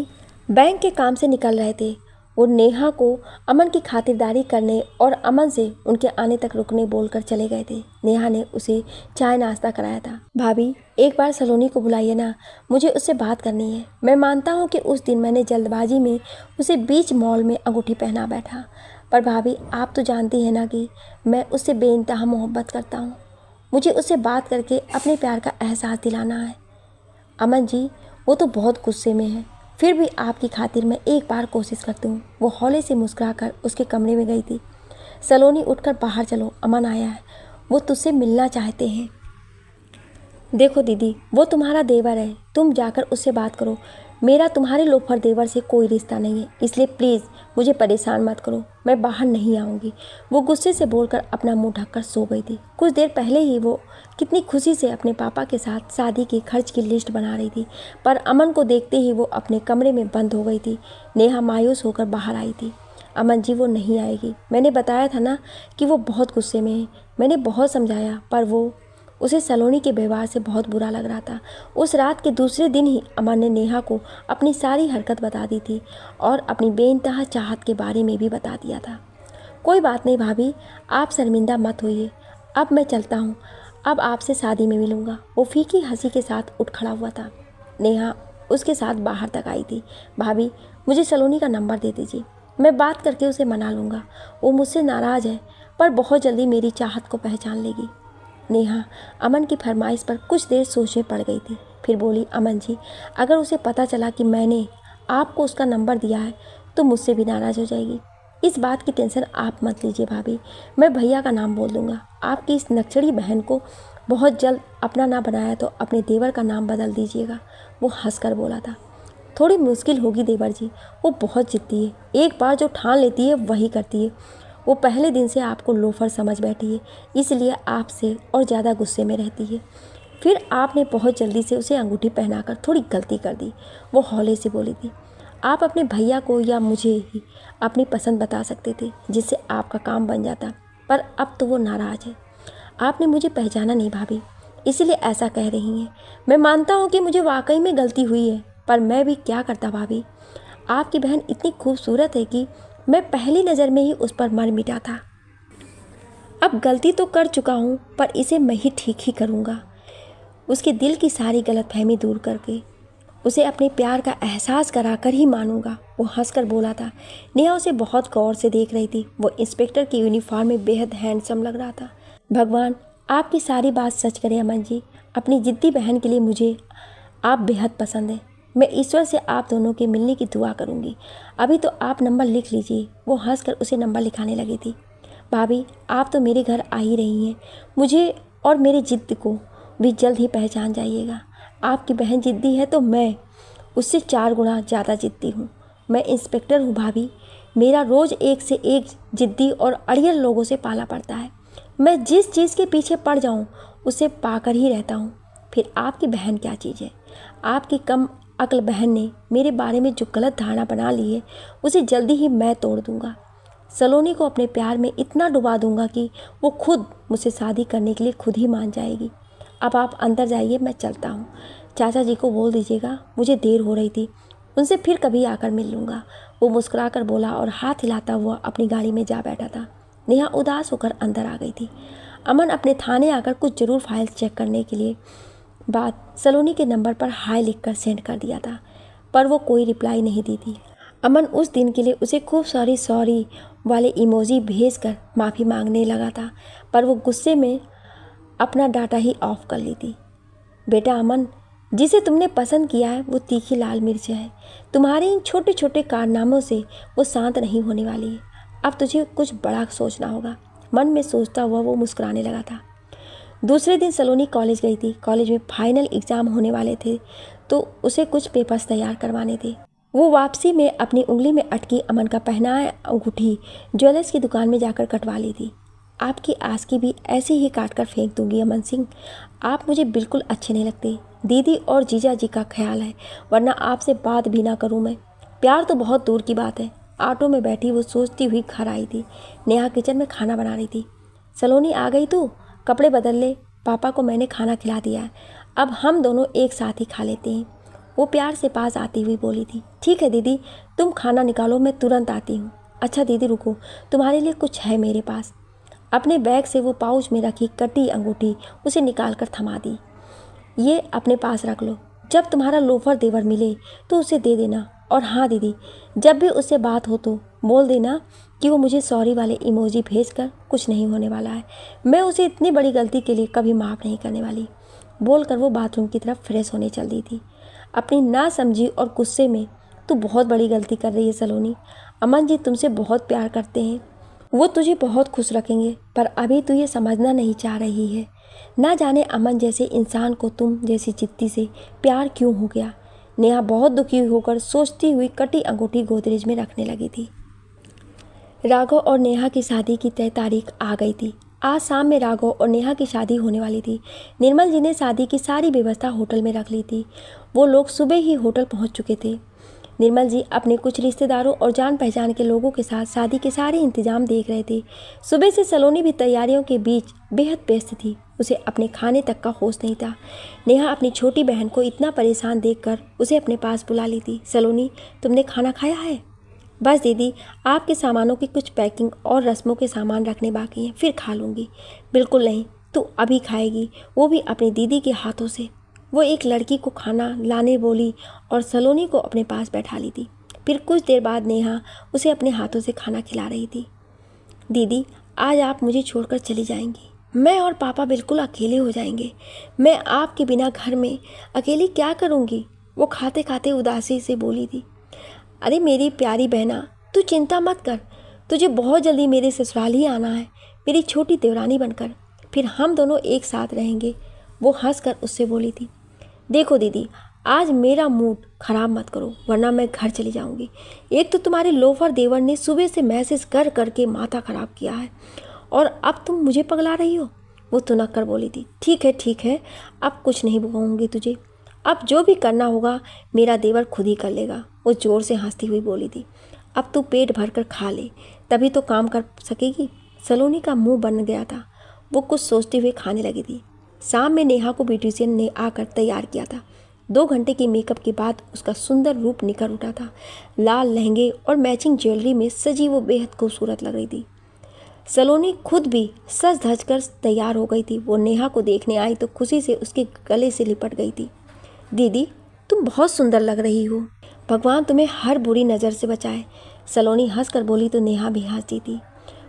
बैंक के काम से निकल रहे थे वो नेहा को अमन की खातिरदारी करने और अमन से उनके आने तक रुकने बोलकर चले गए थे नेहा ने उसे चाय नाश्ता कराया था भाभी एक बार सलोनी को बुलाइए ना मुझे उससे बात करनी है मैं मानता हूँ कि उस दिन मैंने जल्दबाजी में उसे बीच मॉल में अंगूठी पहना बैठा पर भाभी आप तो जानती हैं ना कि मैं उससे बेनतहा मोहब्बत करता हूँ मुझे उससे बात करके अपने प्यार का एहसास दिलाना है अमन जी वो तो बहुत गुस्से में है फिर भी आपकी खातिर मैं एक बार कोशिश करती हूँ वो हौले से मुस्कुरा कर उसके कमरे में गई थी सलोनी उठकर बाहर चलो अमन आया है वो तुझसे मिलना चाहते हैं देखो दीदी वो तुम्हारा देवर है तुम जाकर उससे बात करो मेरा तुम्हारे लोफर देवर से कोई रिश्ता नहीं है इसलिए प्लीज़ मुझे परेशान मत करो मैं बाहर नहीं आऊँगी वो गुस्से से बोलकर अपना मुंह ढककर सो गई थी कुछ देर पहले ही वो कितनी खुशी से अपने पापा के साथ शादी के खर्च की लिस्ट बना रही थी पर अमन को देखते ही वो अपने कमरे में बंद हो गई थी नेहा मायूस होकर बाहर आई थी अमन जी वो नहीं आएगी मैंने बताया था ना कि वो बहुत गुस्से में है मैंने बहुत समझाया पर वो उसे सलोनी के व्यवहार से बहुत बुरा लग रहा था उस रात के दूसरे दिन ही अमन ने नेहा को अपनी सारी हरकत बता दी थी और अपनी बेनतहा चाहत के बारे में भी बता दिया था कोई बात नहीं भाभी आप शर्मिंदा मत होइए अब मैं चलता हूँ अब आपसे शादी में मिलूँगा वो फीकी हंसी के साथ उठ खड़ा हुआ था नेहा उसके साथ बाहर तक आई थी भाभी मुझे सलोनी का नंबर दे दीजिए मैं बात करके उसे मना लूँगा वो मुझसे नाराज़ है पर बहुत जल्दी मेरी चाहत को पहचान लेगी नेहा अमन की फरमाइश पर कुछ देर सोच में पड़ गई थी फिर बोली अमन जी अगर उसे पता चला कि मैंने आपको उसका नंबर दिया है तो मुझसे भी नाराज़ हो जाएगी इस बात की टेंशन आप मत लीजिए भाभी मैं भैया का नाम बोल दूँगा आपकी इस नक्चड़ी बहन को बहुत जल्द अपना ना बनाया तो अपने देवर का नाम बदल दीजिएगा वो हंसकर बोला था थोड़ी मुश्किल होगी देवर जी वो बहुत जिद्दी है एक बार जो ठान लेती है वही करती है वो पहले दिन से आपको लोफर समझ बैठी है इसलिए आपसे और ज़्यादा गुस्से में रहती है फिर आपने बहुत जल्दी से उसे अंगूठी पहनाकर थोड़ी गलती कर दी वो हौले से बोली थी आप अपने भैया को या मुझे ही अपनी पसंद बता सकते थे जिससे आपका काम बन जाता पर अब तो वो नाराज़ है आपने मुझे पहचाना नहीं भाभी इसलिए ऐसा कह रही हैं मैं मानता हूँ कि मुझे वाकई में गलती हुई है पर मैं भी क्या करता भाभी आपकी बहन इतनी खूबसूरत है कि मैं पहली नज़र में ही उस पर मर मिटा था अब गलती तो कर चुका हूँ पर इसे मैं ही ठीक ही करूँगा उसके दिल की सारी गलतफहमी दूर करके उसे अपने प्यार का एहसास करा कर ही मानूंगा वो हंसकर बोला था नेहा उसे बहुत गौर से देख रही थी वो इंस्पेक्टर की यूनिफॉर्म में बेहद हैंडसम लग रहा था भगवान आपकी सारी बात सच करें अमन जी अपनी जिद्दी बहन के लिए मुझे आप बेहद पसंद है मैं ईश्वर से आप दोनों के मिलने की दुआ करूँगी अभी तो आप नंबर लिख लीजिए वो हंसकर उसे नंबर लिखाने लगी थी भाभी आप तो मेरे घर आ ही रही हैं मुझे और मेरी जिद्द को भी जल्द ही पहचान जाइएगा आपकी बहन जिद्दी है तो मैं उससे चार गुना ज़्यादा जिद्दी हूँ मैं इंस्पेक्टर हूँ भाभी मेरा रोज़ एक से एक जिद्दी और अड़ियल लोगों से पाला पड़ता है मैं जिस चीज़ के पीछे पड़ जाऊँ उसे पाकर ही रहता हूँ फिर आपकी बहन क्या चीज़ है आपकी कम अकल बहन ने मेरे बारे में जो गलत धारणा बना ली है उसे जल्दी ही मैं तोड़ दूंगा सलोनी को अपने प्यार में इतना डुबा दूंगा कि वो खुद मुझसे शादी करने के लिए खुद ही मान जाएगी अब आप अंदर जाइए मैं चलता हूँ चाचा जी को बोल दीजिएगा मुझे देर हो रही थी उनसे फिर कभी आकर मिल लूँगा वो मुस्करा कर बोला और हाथ हिलाता हुआ अपनी गाड़ी में जा बैठा था नेहा उदास होकर अंदर आ गई थी अमन अपने थाने आकर कुछ ज़रूर फाइल्स चेक करने के लिए बाद सलोनी के नंबर पर हाई लिखकर सेंड कर दिया था पर वो कोई रिप्लाई नहीं दी थी अमन उस दिन के लिए उसे खूब सॉरी सॉरी वाले इमोजी भेज कर माफ़ी मांगने लगा था पर वो गुस्से में अपना डाटा ही ऑफ कर ली थी बेटा अमन जिसे तुमने पसंद किया है वो तीखी लाल मिर्च है तुम्हारे इन छोटे छोटे कारनामों से वो शांत नहीं होने वाली है अब तुझे कुछ बड़ा सोचना होगा मन में सोचता हुआ वो मुस्कुराने लगा था दूसरे दिन सलोनी कॉलेज गई थी कॉलेज में फाइनल एग्ज़ाम होने वाले थे तो उसे कुछ पेपर्स तैयार करवाने थे वो वापसी में अपनी उंगली में अटकी अमन का पहनाया अंगूठी ज्वेलर्स की दुकान में जाकर कटवा ली थी आपकी आस की भी ऐसे ही काट कर फेंक दूंगी अमन सिंह आप मुझे बिल्कुल अच्छे नहीं लगते दीदी और जीजा जी का ख्याल है वरना आपसे बात भी ना करूँ मैं प्यार तो बहुत दूर की बात है ऑटो में बैठी वो सोचती हुई घर आई थी नेहा किचन में खाना बना रही थी सलोनी आ गई तो कपड़े बदल ले पापा को मैंने खाना खिला दिया है अब हम दोनों एक साथ ही खा लेते हैं वो प्यार से पास आती हुई बोली थी ठीक है दीदी तुम खाना निकालो मैं तुरंत आती हूँ अच्छा दीदी रुको तुम्हारे लिए कुछ है मेरे पास अपने बैग से वो पाउच में रखी कटी अंगूठी उसे निकाल कर थमा दी ये अपने पास रख लो जब तुम्हारा लोफर देवर मिले तो उसे दे देना और हाँ दीदी जब भी उससे बात हो तो बोल देना कि वो मुझे सॉरी वाले इमोजी भेज कर कुछ नहीं होने वाला है मैं उसे इतनी बड़ी गलती के लिए कभी माफ़ नहीं करने वाली बोलकर वो बाथरूम की तरफ फ्रेश होने चल दी थी अपनी ना समझी और गुस्से में तू बहुत बड़ी गलती कर रही है सलोनी अमन जी तुमसे बहुत प्यार करते हैं वो तुझे बहुत खुश रखेंगे पर अभी तू ये समझना नहीं चाह रही है ना जाने अमन जैसे इंसान को तुम जैसी जिद्दी से प्यार क्यों हो गया नेहा बहुत दुखी होकर सोचती हुई कटी अंगूठी गोदरेज में रखने लगी थी राघव और नेहा की शादी की तय तारीख आ गई थी आज शाम में राघव और नेहा की शादी होने वाली थी निर्मल जी ने शादी की सारी व्यवस्था होटल में रख ली थी वो लोग सुबह ही होटल पहुंच चुके थे निर्मल जी अपने कुछ रिश्तेदारों और जान पहचान के लोगों के साथ शादी के सारे इंतजाम देख रहे थे सुबह से सलोनी भी तैयारियों के बीच बेहद व्यस्त थी उसे अपने खाने तक का होश नहीं था नेहा अपनी छोटी बहन को इतना परेशान देखकर उसे अपने पास बुला ली थी सलोनी तुमने खाना खाया है बस दीदी आपके सामानों की कुछ पैकिंग और रस्मों के सामान रखने बाकी हैं फिर खा लूँगी बिल्कुल नहीं तू अभी खाएगी वो भी अपनी दीदी के हाथों से वो एक लड़की को खाना लाने बोली और सलोनी को अपने पास बैठा ली थी फिर कुछ देर बाद नेहा उसे अपने हाथों से खाना खिला रही थी दीदी आज आप मुझे छोड़कर चली जाएंगी मैं और पापा बिल्कुल अकेले हो जाएंगे मैं आपके बिना घर में अकेली क्या करूँगी वो खाते खाते उदासी से बोली थी अरे मेरी प्यारी बहना तू चिंता मत कर तुझे बहुत जल्दी मेरे ससुराल ही आना है मेरी छोटी देवरानी बनकर फिर हम दोनों एक साथ रहेंगे वो कर उससे बोली थी देखो दीदी आज मेरा मूड ख़राब मत करो वरना मैं घर चली जाऊंगी एक तो तुम्हारे लोफर देवर ने सुबह से मैसेज कर करके माथा ख़राब किया है और अब तुम मुझे पगला रही हो वो तुनक कर बोली थी ठीक है ठीक है अब कुछ नहीं बुआऊँगी तुझे अब जो भी करना होगा मेरा देवर खुद ही कर लेगा वो ज़ोर से हंसती हुई बोली थी अब तू पेट भर कर खा ले तभी तो काम कर सकेगी सलोनी का मुंह बन गया था वो कुछ सोचते हुए खाने लगी थी शाम में नेहा को ब्यूटिशियन ने आकर तैयार किया था दो घंटे के मेकअप के बाद उसका सुंदर रूप निखर उठा था लाल लहंगे और मैचिंग ज्वेलरी में सजी वो बेहद खूबसूरत लग रही थी सलोनी खुद भी सज धज कर तैयार हो गई थी वो नेहा को देखने आई तो खुशी से उसके गले से लिपट गई थी दीदी तुम बहुत सुंदर लग रही हो भगवान तुम्हें हर बुरी नज़र से बचाए सलोनी हंस कर बोली तो नेहा भी हंसती थी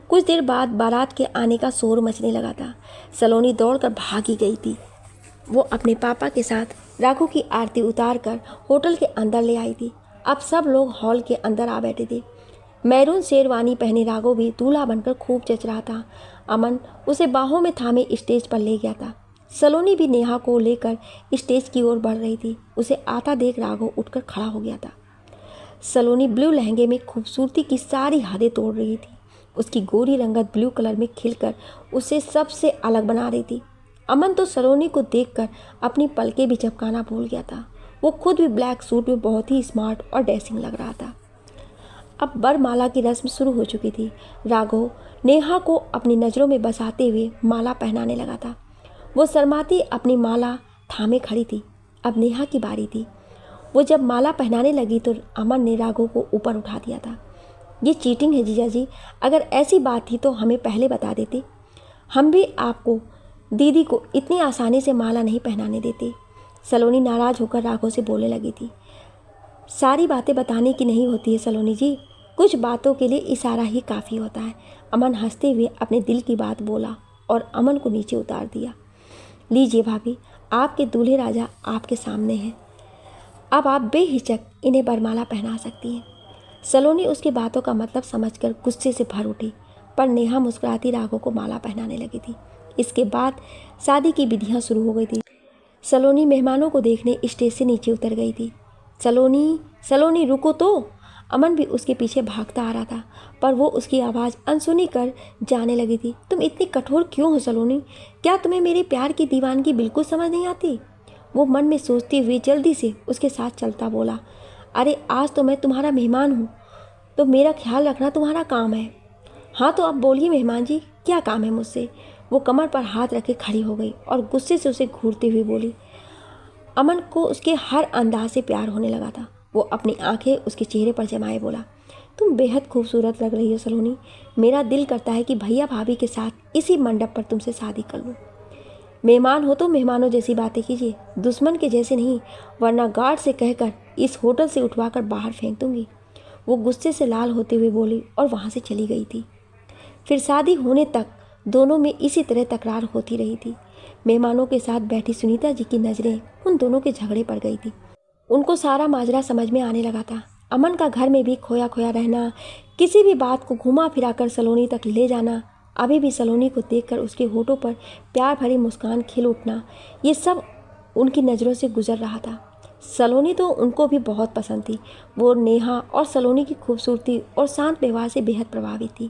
कुछ देर बाद बारात के आने का शोर मचने लगा था सलोनी दौड़कर भागी गई थी वो अपने पापा के साथ राघु की आरती उतार कर होटल के अंदर ले आई थी अब सब लोग हॉल के अंदर आ बैठे थे मैरून शेरवानी पहने राघो भी दूल्हा बनकर खूब चच रहा था अमन उसे बाहों में थामे स्टेज पर ले गया था सलोनी भी नेहा को लेकर स्टेज की ओर बढ़ रही थी उसे आता देख राघव उठकर खड़ा हो गया था सलोनी ब्लू लहंगे में खूबसूरती की सारी हदें तोड़ रही थी उसकी गोरी रंगत ब्लू कलर में खिलकर उसे सबसे अलग बना रही थी अमन तो सलोनी को देखकर अपनी पलके भी झपकाना भूल गया था वो खुद भी ब्लैक सूट में बहुत ही स्मार्ट और डेसिंग लग रहा था अब बरमाला की रस्म शुरू हो चुकी थी राघव नेहा को अपनी नज़रों में बसाते हुए माला पहनाने लगा था वो शर्माती अपनी माला थामे खड़ी थी अब नेहा की बारी थी वो जब माला पहनाने लगी तो अमन ने राघो को ऊपर उठा दिया था ये चीटिंग है जीजा जी अगर ऐसी बात थी तो हमें पहले बता देते हम भी आपको दीदी को इतनी आसानी से माला नहीं पहनाने देते सलोनी नाराज़ होकर राघो से बोलने लगी थी सारी बातें बताने की नहीं होती है सलोनी जी कुछ बातों के लिए इशारा ही काफ़ी होता है अमन हंसते हुए अपने दिल की बात बोला और अमन को नीचे उतार दिया लीजिए भाभी आपके दूल्हे राजा आपके सामने हैं अब आप बेहिचक इन्हें बरमाला पहना सकती हैं सलोनी उसकी बातों का मतलब समझकर गुस्से से भर उठी पर नेहा मुस्कुराती राघो को माला पहनाने लगी थी इसके बाद शादी की विधियाँ शुरू हो गई थी सलोनी मेहमानों को देखने स्टेज से नीचे उतर गई थी सलोनी सलोनी रुको तो अमन भी उसके पीछे भागता आ रहा था पर वो उसकी आवाज़ अनसुनी कर जाने लगी थी तुम इतनी कठोर क्यों हो सलोनी क्या तुम्हें मेरे प्यार की दीवानगी बिल्कुल समझ नहीं आती वो मन में सोचती हुई जल्दी से उसके साथ चलता बोला अरे आज तो मैं तुम्हारा मेहमान हूँ तो मेरा ख्याल रखना तुम्हारा काम है हाँ तो अब बोलिए मेहमान जी क्या काम है मुझसे वो कमर पर हाथ रखे खड़ी हो गई और गुस्से से उसे घूरती हुई बोली अमन को उसके हर अंदाज से प्यार होने लगा था वो अपनी आंखें उसके चेहरे पर जमाए बोला तुम बेहद खूबसूरत लग रही हो सलोनी मेरा दिल करता है कि भैया भाभी के साथ इसी मंडप पर तुमसे शादी कर लूँ मेहमान हो तो मेहमानों जैसी बातें कीजिए दुश्मन के जैसे नहीं वरना गार्ड से कहकर इस होटल से उठवाकर बाहर फेंक दूंगी वो गुस्से से लाल होते हुए बोली और वहाँ से चली गई थी फिर शादी होने तक दोनों में इसी तरह तकरार होती रही थी मेहमानों के साथ बैठी सुनीता जी की नज़रें उन दोनों के झगड़े पड़ गई थी उनको सारा माजरा समझ में आने लगा था अमन का घर में भी खोया खोया रहना किसी भी बात को घुमा फिरा कर सलोनी तक ले जाना अभी भी सलोनी को कर उसके होठों पर प्यार भरी मुस्कान खिल उठना ये सब उनकी नज़रों से गुजर रहा था सलोनी तो उनको भी बहुत पसंद थी वो नेहा और सलोनी की खूबसूरती और शांत व्यवहार से बेहद प्रभावित थी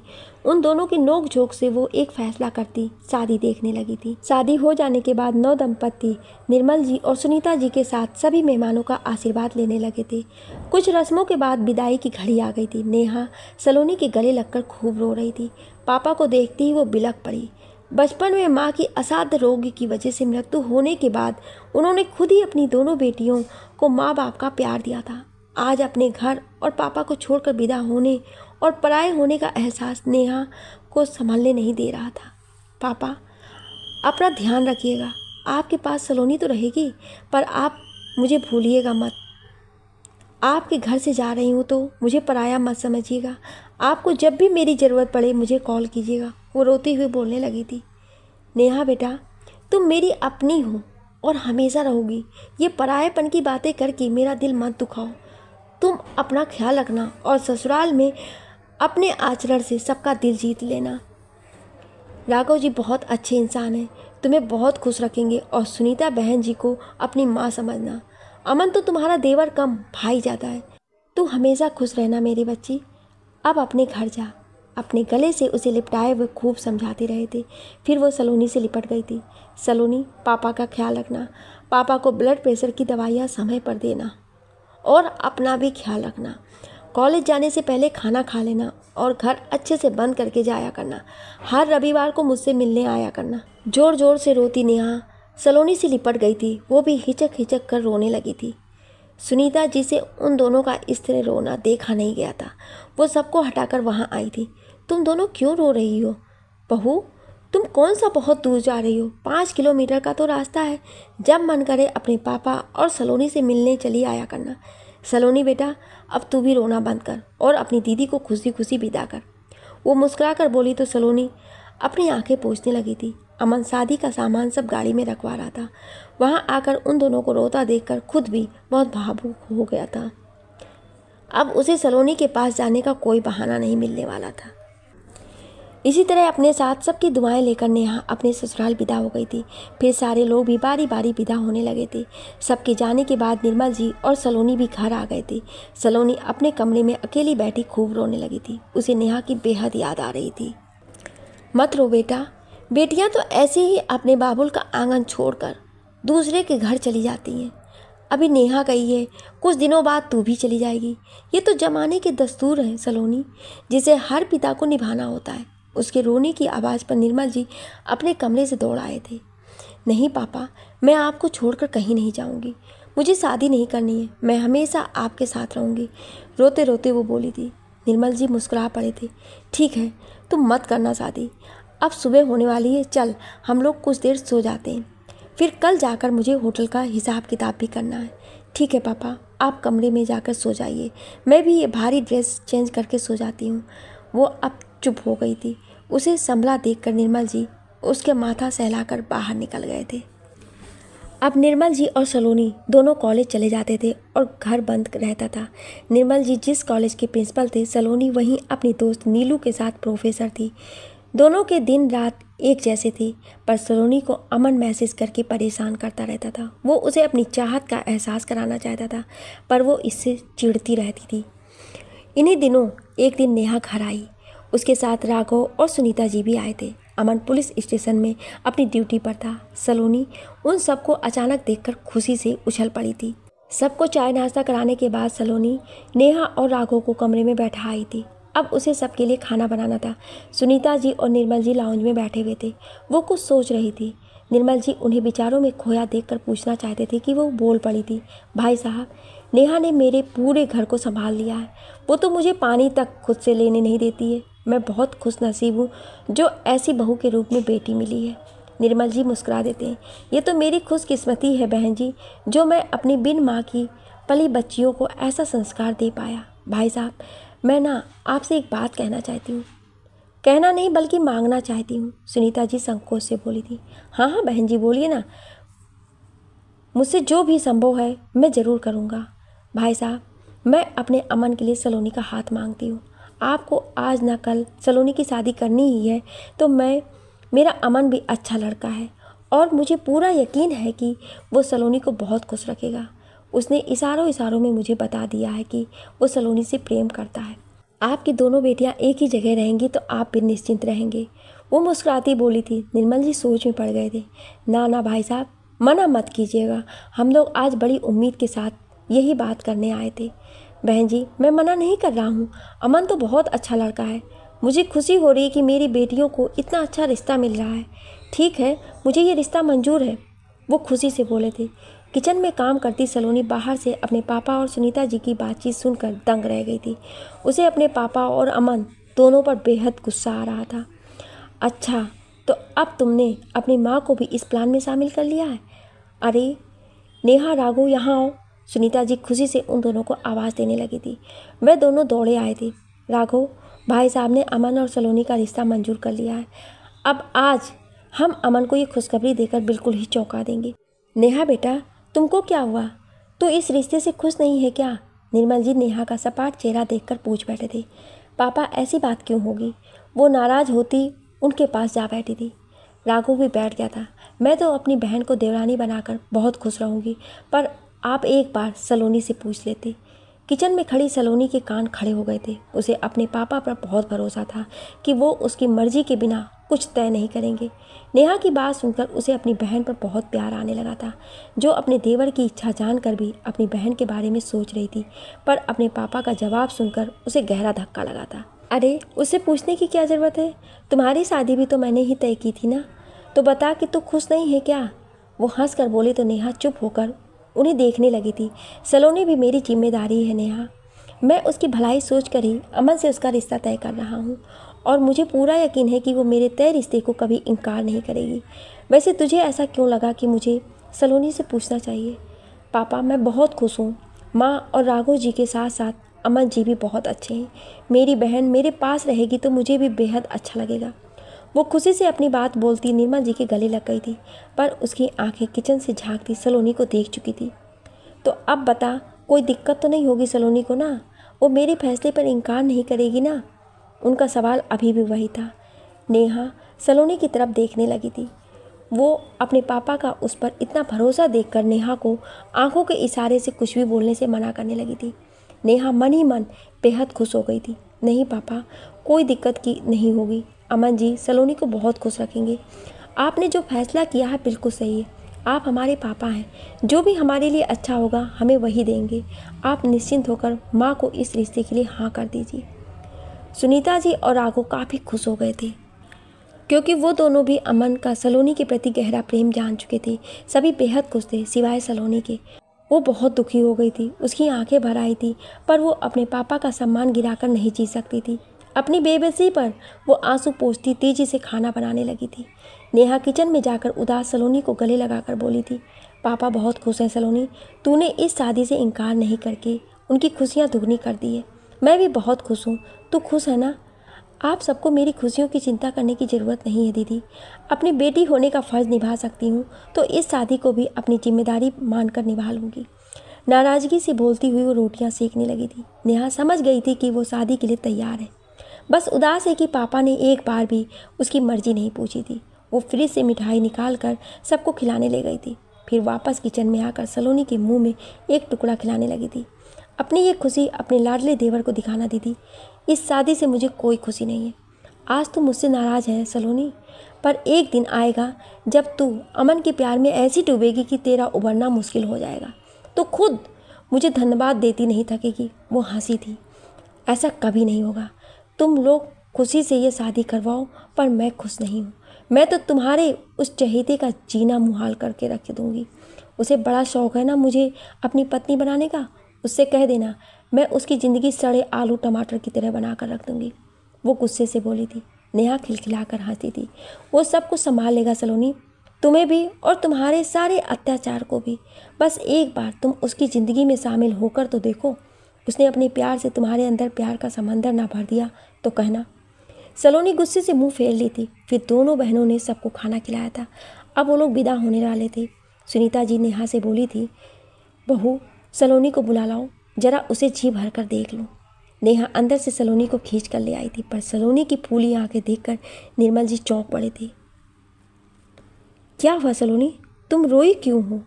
उन दोनों की नोक झोंक से वो एक फैसला करती शादी देखने लगी थी शादी हो जाने के बाद नौ दंपत्ति निर्मल जी और सुनीता जी के साथ सभी मेहमानों का आशीर्वाद लेने लगे थे कुछ रस्मों के बाद विदाई की घड़ी आ गई थी नेहा सलोनी के गले लगकर खूब रो रही थी पापा को देखते ही वो बिलक पड़ी बचपन में माँ की असाध्य रोग की वजह से मृत्यु होने के बाद उन्होंने खुद ही अपनी दोनों बेटियों को माँ बाप का प्यार दिया था आज अपने घर और पापा को छोड़कर विदा होने और पराए होने का एहसास नेहा को संभालने नहीं दे रहा था पापा अपना ध्यान रखिएगा आपके पास सलोनी तो रहेगी पर आप मुझे भूलिएगा मत आपके घर से जा रही हूँ तो मुझे पराया मत समझिएगा आपको जब भी मेरी ज़रूरत पड़े मुझे कॉल कीजिएगा वो रोती हुई बोलने लगी थी नेहा बेटा तुम मेरी अपनी हो और हमेशा रहोगी ये परायेपन की बातें करके मेरा दिल मत दुखाओ तुम अपना ख्याल रखना और ससुराल में अपने आचरण से सबका दिल जीत लेना राघव जी बहुत अच्छे इंसान हैं तुम्हें बहुत खुश रखेंगे और सुनीता बहन जी को अपनी माँ समझना अमन तो तुम्हारा देवर कम भाई जाता है तू हमेशा खुश रहना मेरी बच्ची अब अपने घर जा अपने गले से उसे लिपटाए हुए खूब समझाते रहे थे फिर वो सलोनी से लिपट गई थी सलोनी पापा का ख्याल रखना पापा को ब्लड प्रेशर की दवाइयाँ समय पर देना और अपना भी ख्याल रखना कॉलेज जाने से पहले खाना खा लेना और घर अच्छे से बंद करके जाया करना हर रविवार को मुझसे मिलने आया करना ज़ोर ज़ोर से रोती नेहा सलोनी से लिपट गई थी वो भी हिचक हिचक कर रोने लगी थी सुनीता जी से उन दोनों का इस तरह रोना देखा नहीं गया था वो सबको हटाकर वहाँ आई थी तुम दोनों क्यों रो रही हो बहू तुम कौन सा बहुत दूर जा रही हो पाँच किलोमीटर का तो रास्ता है जब मन करे अपने पापा और सलोनी से मिलने चली आया करना सलोनी बेटा अब तू भी रोना बंद कर और अपनी दीदी को खुशी खुशी विदा कर वो मुस्करा कर बोली तो सलोनी अपनी आंखें पोछने लगी थी अमन शादी का सामान सब गाड़ी में रखवा रहा था वहाँ आकर उन दोनों को रोता देखकर खुद भी बहुत भावुक हो गया था अब उसे सलोनी के पास जाने का कोई बहाना नहीं मिलने वाला था इसी तरह अपने साथ सबकी दुआएं लेकर नेहा अपने ससुराल विदा हो गई थी फिर सारे लोग भी बारी बारी विदा होने लगे थे सबके जाने के बाद निर्मल जी और सलोनी भी घर आ गए थे सलोनी अपने कमरे में अकेली बैठी खूब रोने लगी थी उसे नेहा की बेहद याद आ रही थी मत रो बेटा बेटियां तो ऐसे ही अपने बाबुल का आंगन छोड़कर दूसरे के घर चली जाती हैं अभी नेहा गई है कुछ दिनों बाद तू भी चली जाएगी ये तो ज़माने के दस्तूर हैं सलोनी जिसे हर पिता को निभाना होता है उसके रोने की आवाज़ पर निर्मल जी अपने कमरे से दौड़ आए थे नहीं पापा मैं आपको छोड़कर कहीं नहीं जाऊंगी मुझे शादी नहीं करनी है मैं हमेशा आपके साथ रहूंगी रोते रोते वो बोली थी निर्मल जी मुस्कुरा पड़े थे ठीक है तुम मत करना शादी अब सुबह होने वाली है चल हम लोग कुछ देर सो जाते हैं फिर कल जाकर मुझे होटल का हिसाब किताब भी करना है ठीक है पापा आप कमरे में जाकर सो जाइए मैं भी ये भारी ड्रेस चेंज करके सो जाती हूँ वो अब चुप हो गई थी उसे संभला देख निर्मल जी उसके माथा सहला बाहर निकल गए थे अब निर्मल जी और सलोनी दोनों कॉलेज चले जाते थे और घर बंद रहता था निर्मल जी जिस कॉलेज के प्रिंसिपल थे सलोनी वहीं अपनी दोस्त नीलू के साथ प्रोफेसर थी दोनों के दिन रात एक जैसे थे पर सलोनी को अमन महसूस करके परेशान करता रहता था वो उसे अपनी चाहत का एहसास कराना चाहता था पर वो इससे चिढ़ती रहती थी इन्हीं दिनों एक दिन नेहा घर आई उसके साथ राघव और सुनीता जी भी आए थे अमन पुलिस स्टेशन में अपनी ड्यूटी पर था सलोनी उन सबको अचानक देखकर खुशी से उछल पड़ी थी सबको चाय नाश्ता कराने के बाद सलोनी नेहा और राघव को कमरे में बैठा आई थी अब उसे सबके लिए खाना बनाना था सुनीता जी और निर्मल जी लाउंज में बैठे हुए थे वो कुछ सोच रही थी निर्मल जी उन्हें विचारों में खोया देखकर पूछना चाहते थे कि वो बोल पड़ी थी भाई साहब नेहा ने मेरे पूरे घर को संभाल लिया है वो तो मुझे पानी तक खुद से लेने नहीं देती है मैं बहुत खुश नसीब हूँ जो ऐसी बहू के रूप में बेटी मिली है निर्मल जी मुस्कुरा देते हैं ये तो मेरी खुशकिस्मती है बहन जी जो मैं अपनी बिन माँ की पली बच्चियों को ऐसा संस्कार दे पाया भाई साहब मैं ना आपसे एक बात कहना चाहती हूँ कहना नहीं बल्कि मांगना चाहती हूँ सुनीता जी संकोच से बोली थी हाँ हाँ बहन जी बोलिए ना मुझसे जो भी संभव है मैं ज़रूर करूँगा भाई साहब मैं अपने अमन के लिए सलोनी का हाथ मांगती हूँ आपको आज ना कल सलोनी की शादी करनी ही है तो मैं मेरा अमन भी अच्छा लड़का है और मुझे पूरा यकीन है कि वो सलोनी को बहुत खुश रखेगा उसने इशारों इशारों में मुझे बता दिया है कि वो सलोनी से प्रेम करता है आपकी दोनों बेटियां एक ही जगह रहेंगी तो आप भी निश्चिंत रहेंगे वो मुस्कुराती बोली थी निर्मल जी सोच में पड़ गए थे ना ना भाई साहब मना मत कीजिएगा हम लोग आज बड़ी उम्मीद के साथ यही बात करने आए थे बहन जी मैं मना नहीं कर रहा हूँ अमन तो बहुत अच्छा लड़का है मुझे खुशी हो रही है कि मेरी बेटियों को इतना अच्छा रिश्ता मिल रहा है ठीक है मुझे ये रिश्ता मंजूर है वो खुशी से बोले थे किचन में काम करती सलोनी बाहर से अपने पापा और सुनीता जी की बातचीत सुनकर दंग रह गई थी उसे अपने पापा और अमन दोनों पर बेहद गुस्सा आ रहा था अच्छा तो अब तुमने अपनी माँ को भी इस प्लान में शामिल कर लिया है अरे नेहा राघो यहाँ आओ सुनीता जी खुशी से उन दोनों को आवाज़ देने लगी थी वह दोनों दौड़े आए थे राघो भाई साहब ने अमन और सलोनी का रिश्ता मंजूर कर लिया है अब आज हम अमन को ये खुशखबरी देकर बिल्कुल ही चौंका देंगे नेहा बेटा तुमको क्या हुआ तो इस रिश्ते से खुश नहीं है क्या निर्मल जी नेहा का सपाट चेहरा देखकर पूछ बैठे थे पापा ऐसी बात क्यों होगी वो नाराज़ होती उनके पास जा बैठी थी राघव भी बैठ गया था मैं तो अपनी बहन को देवरानी बनाकर बहुत खुश रहूँगी पर आप एक बार सलोनी से पूछ लेते किचन में खड़ी सलोनी के कान खड़े हो गए थे उसे अपने पापा पर बहुत भरोसा था कि वो उसकी मर्जी के बिना कुछ तय नहीं करेंगे नेहा की बात सुनकर उसे अपनी बहन पर बहुत प्यार आने लगा था जो अपने देवर की इच्छा जानकर भी अपनी बहन के बारे में सोच रही थी पर अपने पापा का जवाब सुनकर उसे गहरा धक्का लगा था अरे उससे पूछने की क्या ज़रूरत है तुम्हारी शादी भी तो मैंने ही तय की थी ना तो बता कि तू खुश नहीं है क्या वो हंस कर बोली तो नेहा चुप होकर उन्हें देखने लगी थी सलोनी भी मेरी जिम्मेदारी है नेहा मैं उसकी भलाई सोच कर ही अमन से उसका रिश्ता तय कर रहा हूँ और मुझे पूरा यकीन है कि वो मेरे तय रिश्ते को कभी इनकार नहीं करेगी वैसे तुझे ऐसा क्यों लगा कि मुझे सलोनी से पूछना चाहिए पापा मैं बहुत खुश हूँ माँ और राघव जी के साथ साथ अमन जी भी बहुत अच्छे हैं मेरी बहन मेरे पास रहेगी तो मुझे भी बेहद अच्छा लगेगा वो खुशी से अपनी बात बोलती निर्मल जी के गले लग गई थी पर उसकी आंखें किचन से झाँकती सलोनी को देख चुकी थी तो अब बता कोई दिक्कत तो नहीं होगी सलोनी को ना वो मेरे फैसले पर इनकार नहीं करेगी ना उनका सवाल अभी भी वही था नेहा सलोनी की तरफ देखने लगी थी वो अपने पापा का उस पर इतना भरोसा देखकर नेहा को आंखों के इशारे से कुछ भी बोलने से मना करने लगी थी नेहा मन ही मन बेहद खुश हो गई थी नहीं पापा कोई दिक्कत की नहीं होगी अमन जी सलोनी को बहुत खुश रखेंगे आपने जो फैसला किया है बिल्कुल सही है आप हमारे पापा हैं जो भी हमारे लिए अच्छा होगा हमें वही देंगे आप निश्चिंत होकर माँ को इस रिश्ते के लिए हाँ कर दीजिए सुनीता जी और राघो काफ़ी खुश हो गए थे क्योंकि वो दोनों भी अमन का सलोनी के प्रति गहरा प्रेम जान चुके थे सभी बेहद खुश थे सिवाय सलोनी के वो बहुत दुखी हो गई थी उसकी आंखें भर आई थी पर वो अपने पापा का सम्मान गिराकर नहीं जी सकती थी अपनी बेबसी पर वो आंसू पोछती तेजी से खाना बनाने लगी थी नेहा किचन में जाकर उदास सलोनी को गले लगाकर बोली थी पापा बहुत खुश हैं सलोनी तूने इस शादी से इनकार नहीं करके उनकी खुशियाँ दुगनी कर दी है मैं भी बहुत खुश हूँ तू खुश है ना आप सबको मेरी खुशियों की चिंता करने की ज़रूरत नहीं है दीदी अपनी बेटी होने का फ़र्ज़ निभा सकती हूँ तो इस शादी को भी अपनी जिम्मेदारी मानकर निभा लूँगी नाराज़गी से बोलती हुई वो रोटियाँ सेकने लगी थी नेहा समझ गई थी कि वो शादी के लिए तैयार है बस उदास है कि पापा ने एक बार भी उसकी मर्जी नहीं पूछी थी वो फ्रिज से मिठाई निकाल कर सबको खिलाने ले गई थी फिर वापस किचन में आकर सलोनी के मुंह में एक टुकड़ा खिलाने लगी थी अपनी ये खुशी अपने लाडले देवर को दिखाना दीदी इस शादी से मुझे कोई खुशी नहीं है आज तो मुझसे नाराज़ है सलोनी पर एक दिन आएगा जब तू अमन के प्यार में ऐसी डूबेगी कि तेरा उबरना मुश्किल हो जाएगा तो खुद मुझे धन्यवाद देती नहीं थकेगी वो हंसी थी ऐसा कभी नहीं होगा तुम लोग खुशी से ये शादी करवाओ पर मैं खुश नहीं हूँ मैं तो तुम्हारे उस चहेते का जीना मुहाल करके रख दूँगी उसे बड़ा शौक़ है ना मुझे अपनी पत्नी बनाने का उससे कह देना मैं उसकी ज़िंदगी सड़े आलू टमाटर की तरह बना कर रख दूँगी वो गुस्से से बोली थी नेहा खिलखिला कर हंसती थी वो सब कुछ संभाल लेगा सलोनी तुम्हें भी और तुम्हारे सारे अत्याचार को भी बस एक बार तुम उसकी ज़िंदगी में शामिल होकर तो देखो उसने अपने प्यार से तुम्हारे अंदर प्यार का समंदर ना भर दिया तो कहना सलोनी गुस्से से मुंह फेर ली थी फिर दोनों बहनों ने सबको खाना खिलाया था अब वो लोग विदा होने वाले थे सुनीता जी नेहा से बोली थी बहू सलोनी को बुला लाओ जरा उसे जी भर कर देख लो नेहा अंदर से सलोनी को खींच कर ले आई थी पर सलोनी की फूली आंखें देखकर निर्मल जी चौंक पड़े थे क्या हुआ सलोनी तुम रोई क्यों हो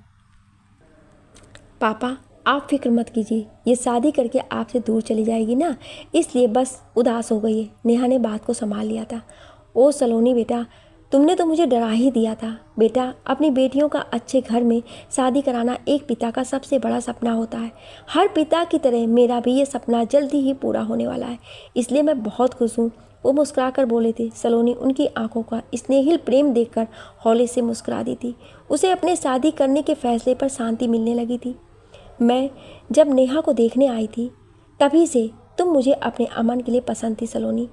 पापा आप फिक्र मत कीजिए ये शादी करके आपसे दूर चली जाएगी ना इसलिए बस उदास हो गई है नेहा ने बात को संभाल लिया था ओ सलोनी बेटा तुमने तो मुझे डरा ही दिया था बेटा अपनी बेटियों का अच्छे घर में शादी कराना एक पिता का सबसे बड़ा सपना होता है हर पिता की तरह मेरा भी ये सपना जल्दी ही पूरा होने वाला है इसलिए मैं बहुत खुश हूँ वो मुस्कुरा कर बोले थे सलोनी उनकी आंखों का स्नेहिल प्रेम देखकर हौले से मुस्कुरा दी थी उसे अपने शादी करने के फैसले पर शांति मिलने लगी थी मैं जब नेहा को देखने आई थी तभी से तुम मुझे अपने अमन के लिए पसंद थी सलोनी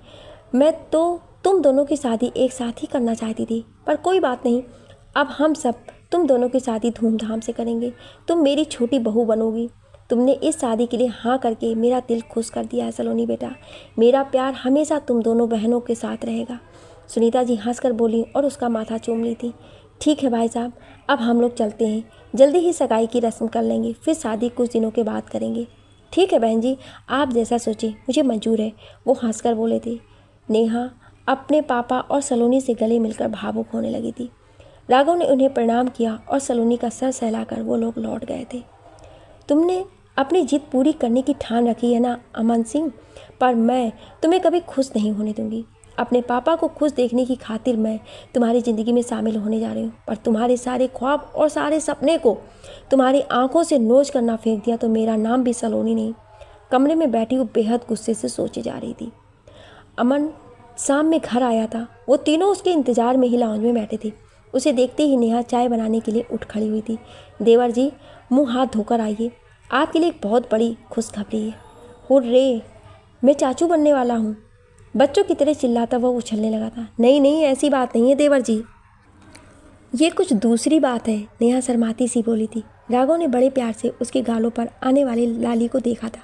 मैं तो तुम दोनों की शादी एक साथ ही करना चाहती थी पर कोई बात नहीं अब हम सब तुम दोनों की शादी धूमधाम से करेंगे तुम मेरी छोटी बहू बनोगी तुमने इस शादी के लिए हाँ करके मेरा दिल खुश कर दिया है सलोनी बेटा मेरा प्यार हमेशा तुम दोनों बहनों के साथ रहेगा सुनीता जी हंसकर बोली और उसका माथा चूम ली थी ठीक है भाई साहब अब हम लोग चलते हैं जल्दी ही सगाई की रस्म कर लेंगे फिर शादी कुछ दिनों के बाद करेंगे ठीक है बहन जी आप जैसा सोचें मुझे मंजूर है वो हंसकर बोले थे नेहा अपने पापा और सलोनी से गले मिलकर भावुक होने लगी थी राघव ने उन्हें प्रणाम किया और सलोनी का सर सहलाकर वो लोग लौट गए थे तुमने अपनी जीत पूरी करने की ठान रखी है ना अमन सिंह पर मैं तुम्हें कभी खुश नहीं होने दूंगी अपने पापा को खुश देखने की खातिर मैं तुम्हारी ज़िंदगी में शामिल होने जा रही हूँ पर तुम्हारे सारे ख्वाब और सारे सपने को तुम्हारी आंखों से नोच करना फेंक दिया तो मेरा नाम भी सलोनी नहीं कमरे में बैठी वो बेहद गुस्से से सोची जा रही थी अमन शाम में घर आया था वो तीनों उसके इंतज़ार में ही लाउंज में बैठे थे उसे देखते ही नेहा चाय बनाने के लिए उठ खड़ी हुई थी देवर जी मुंह हाथ धोकर आइए आपके लिए एक बहुत बड़ी खुशखबरी है हो रे मैं चाचू बनने वाला हूँ बच्चों की तरह चिल्लाता वह उछलने लगा था नहीं नहीं ऐसी बात नहीं है देवर जी ये कुछ दूसरी बात है नेहा शर्माती सी बोली थी राघव ने बड़े प्यार से उसके गालों पर आने वाली लाली को देखा था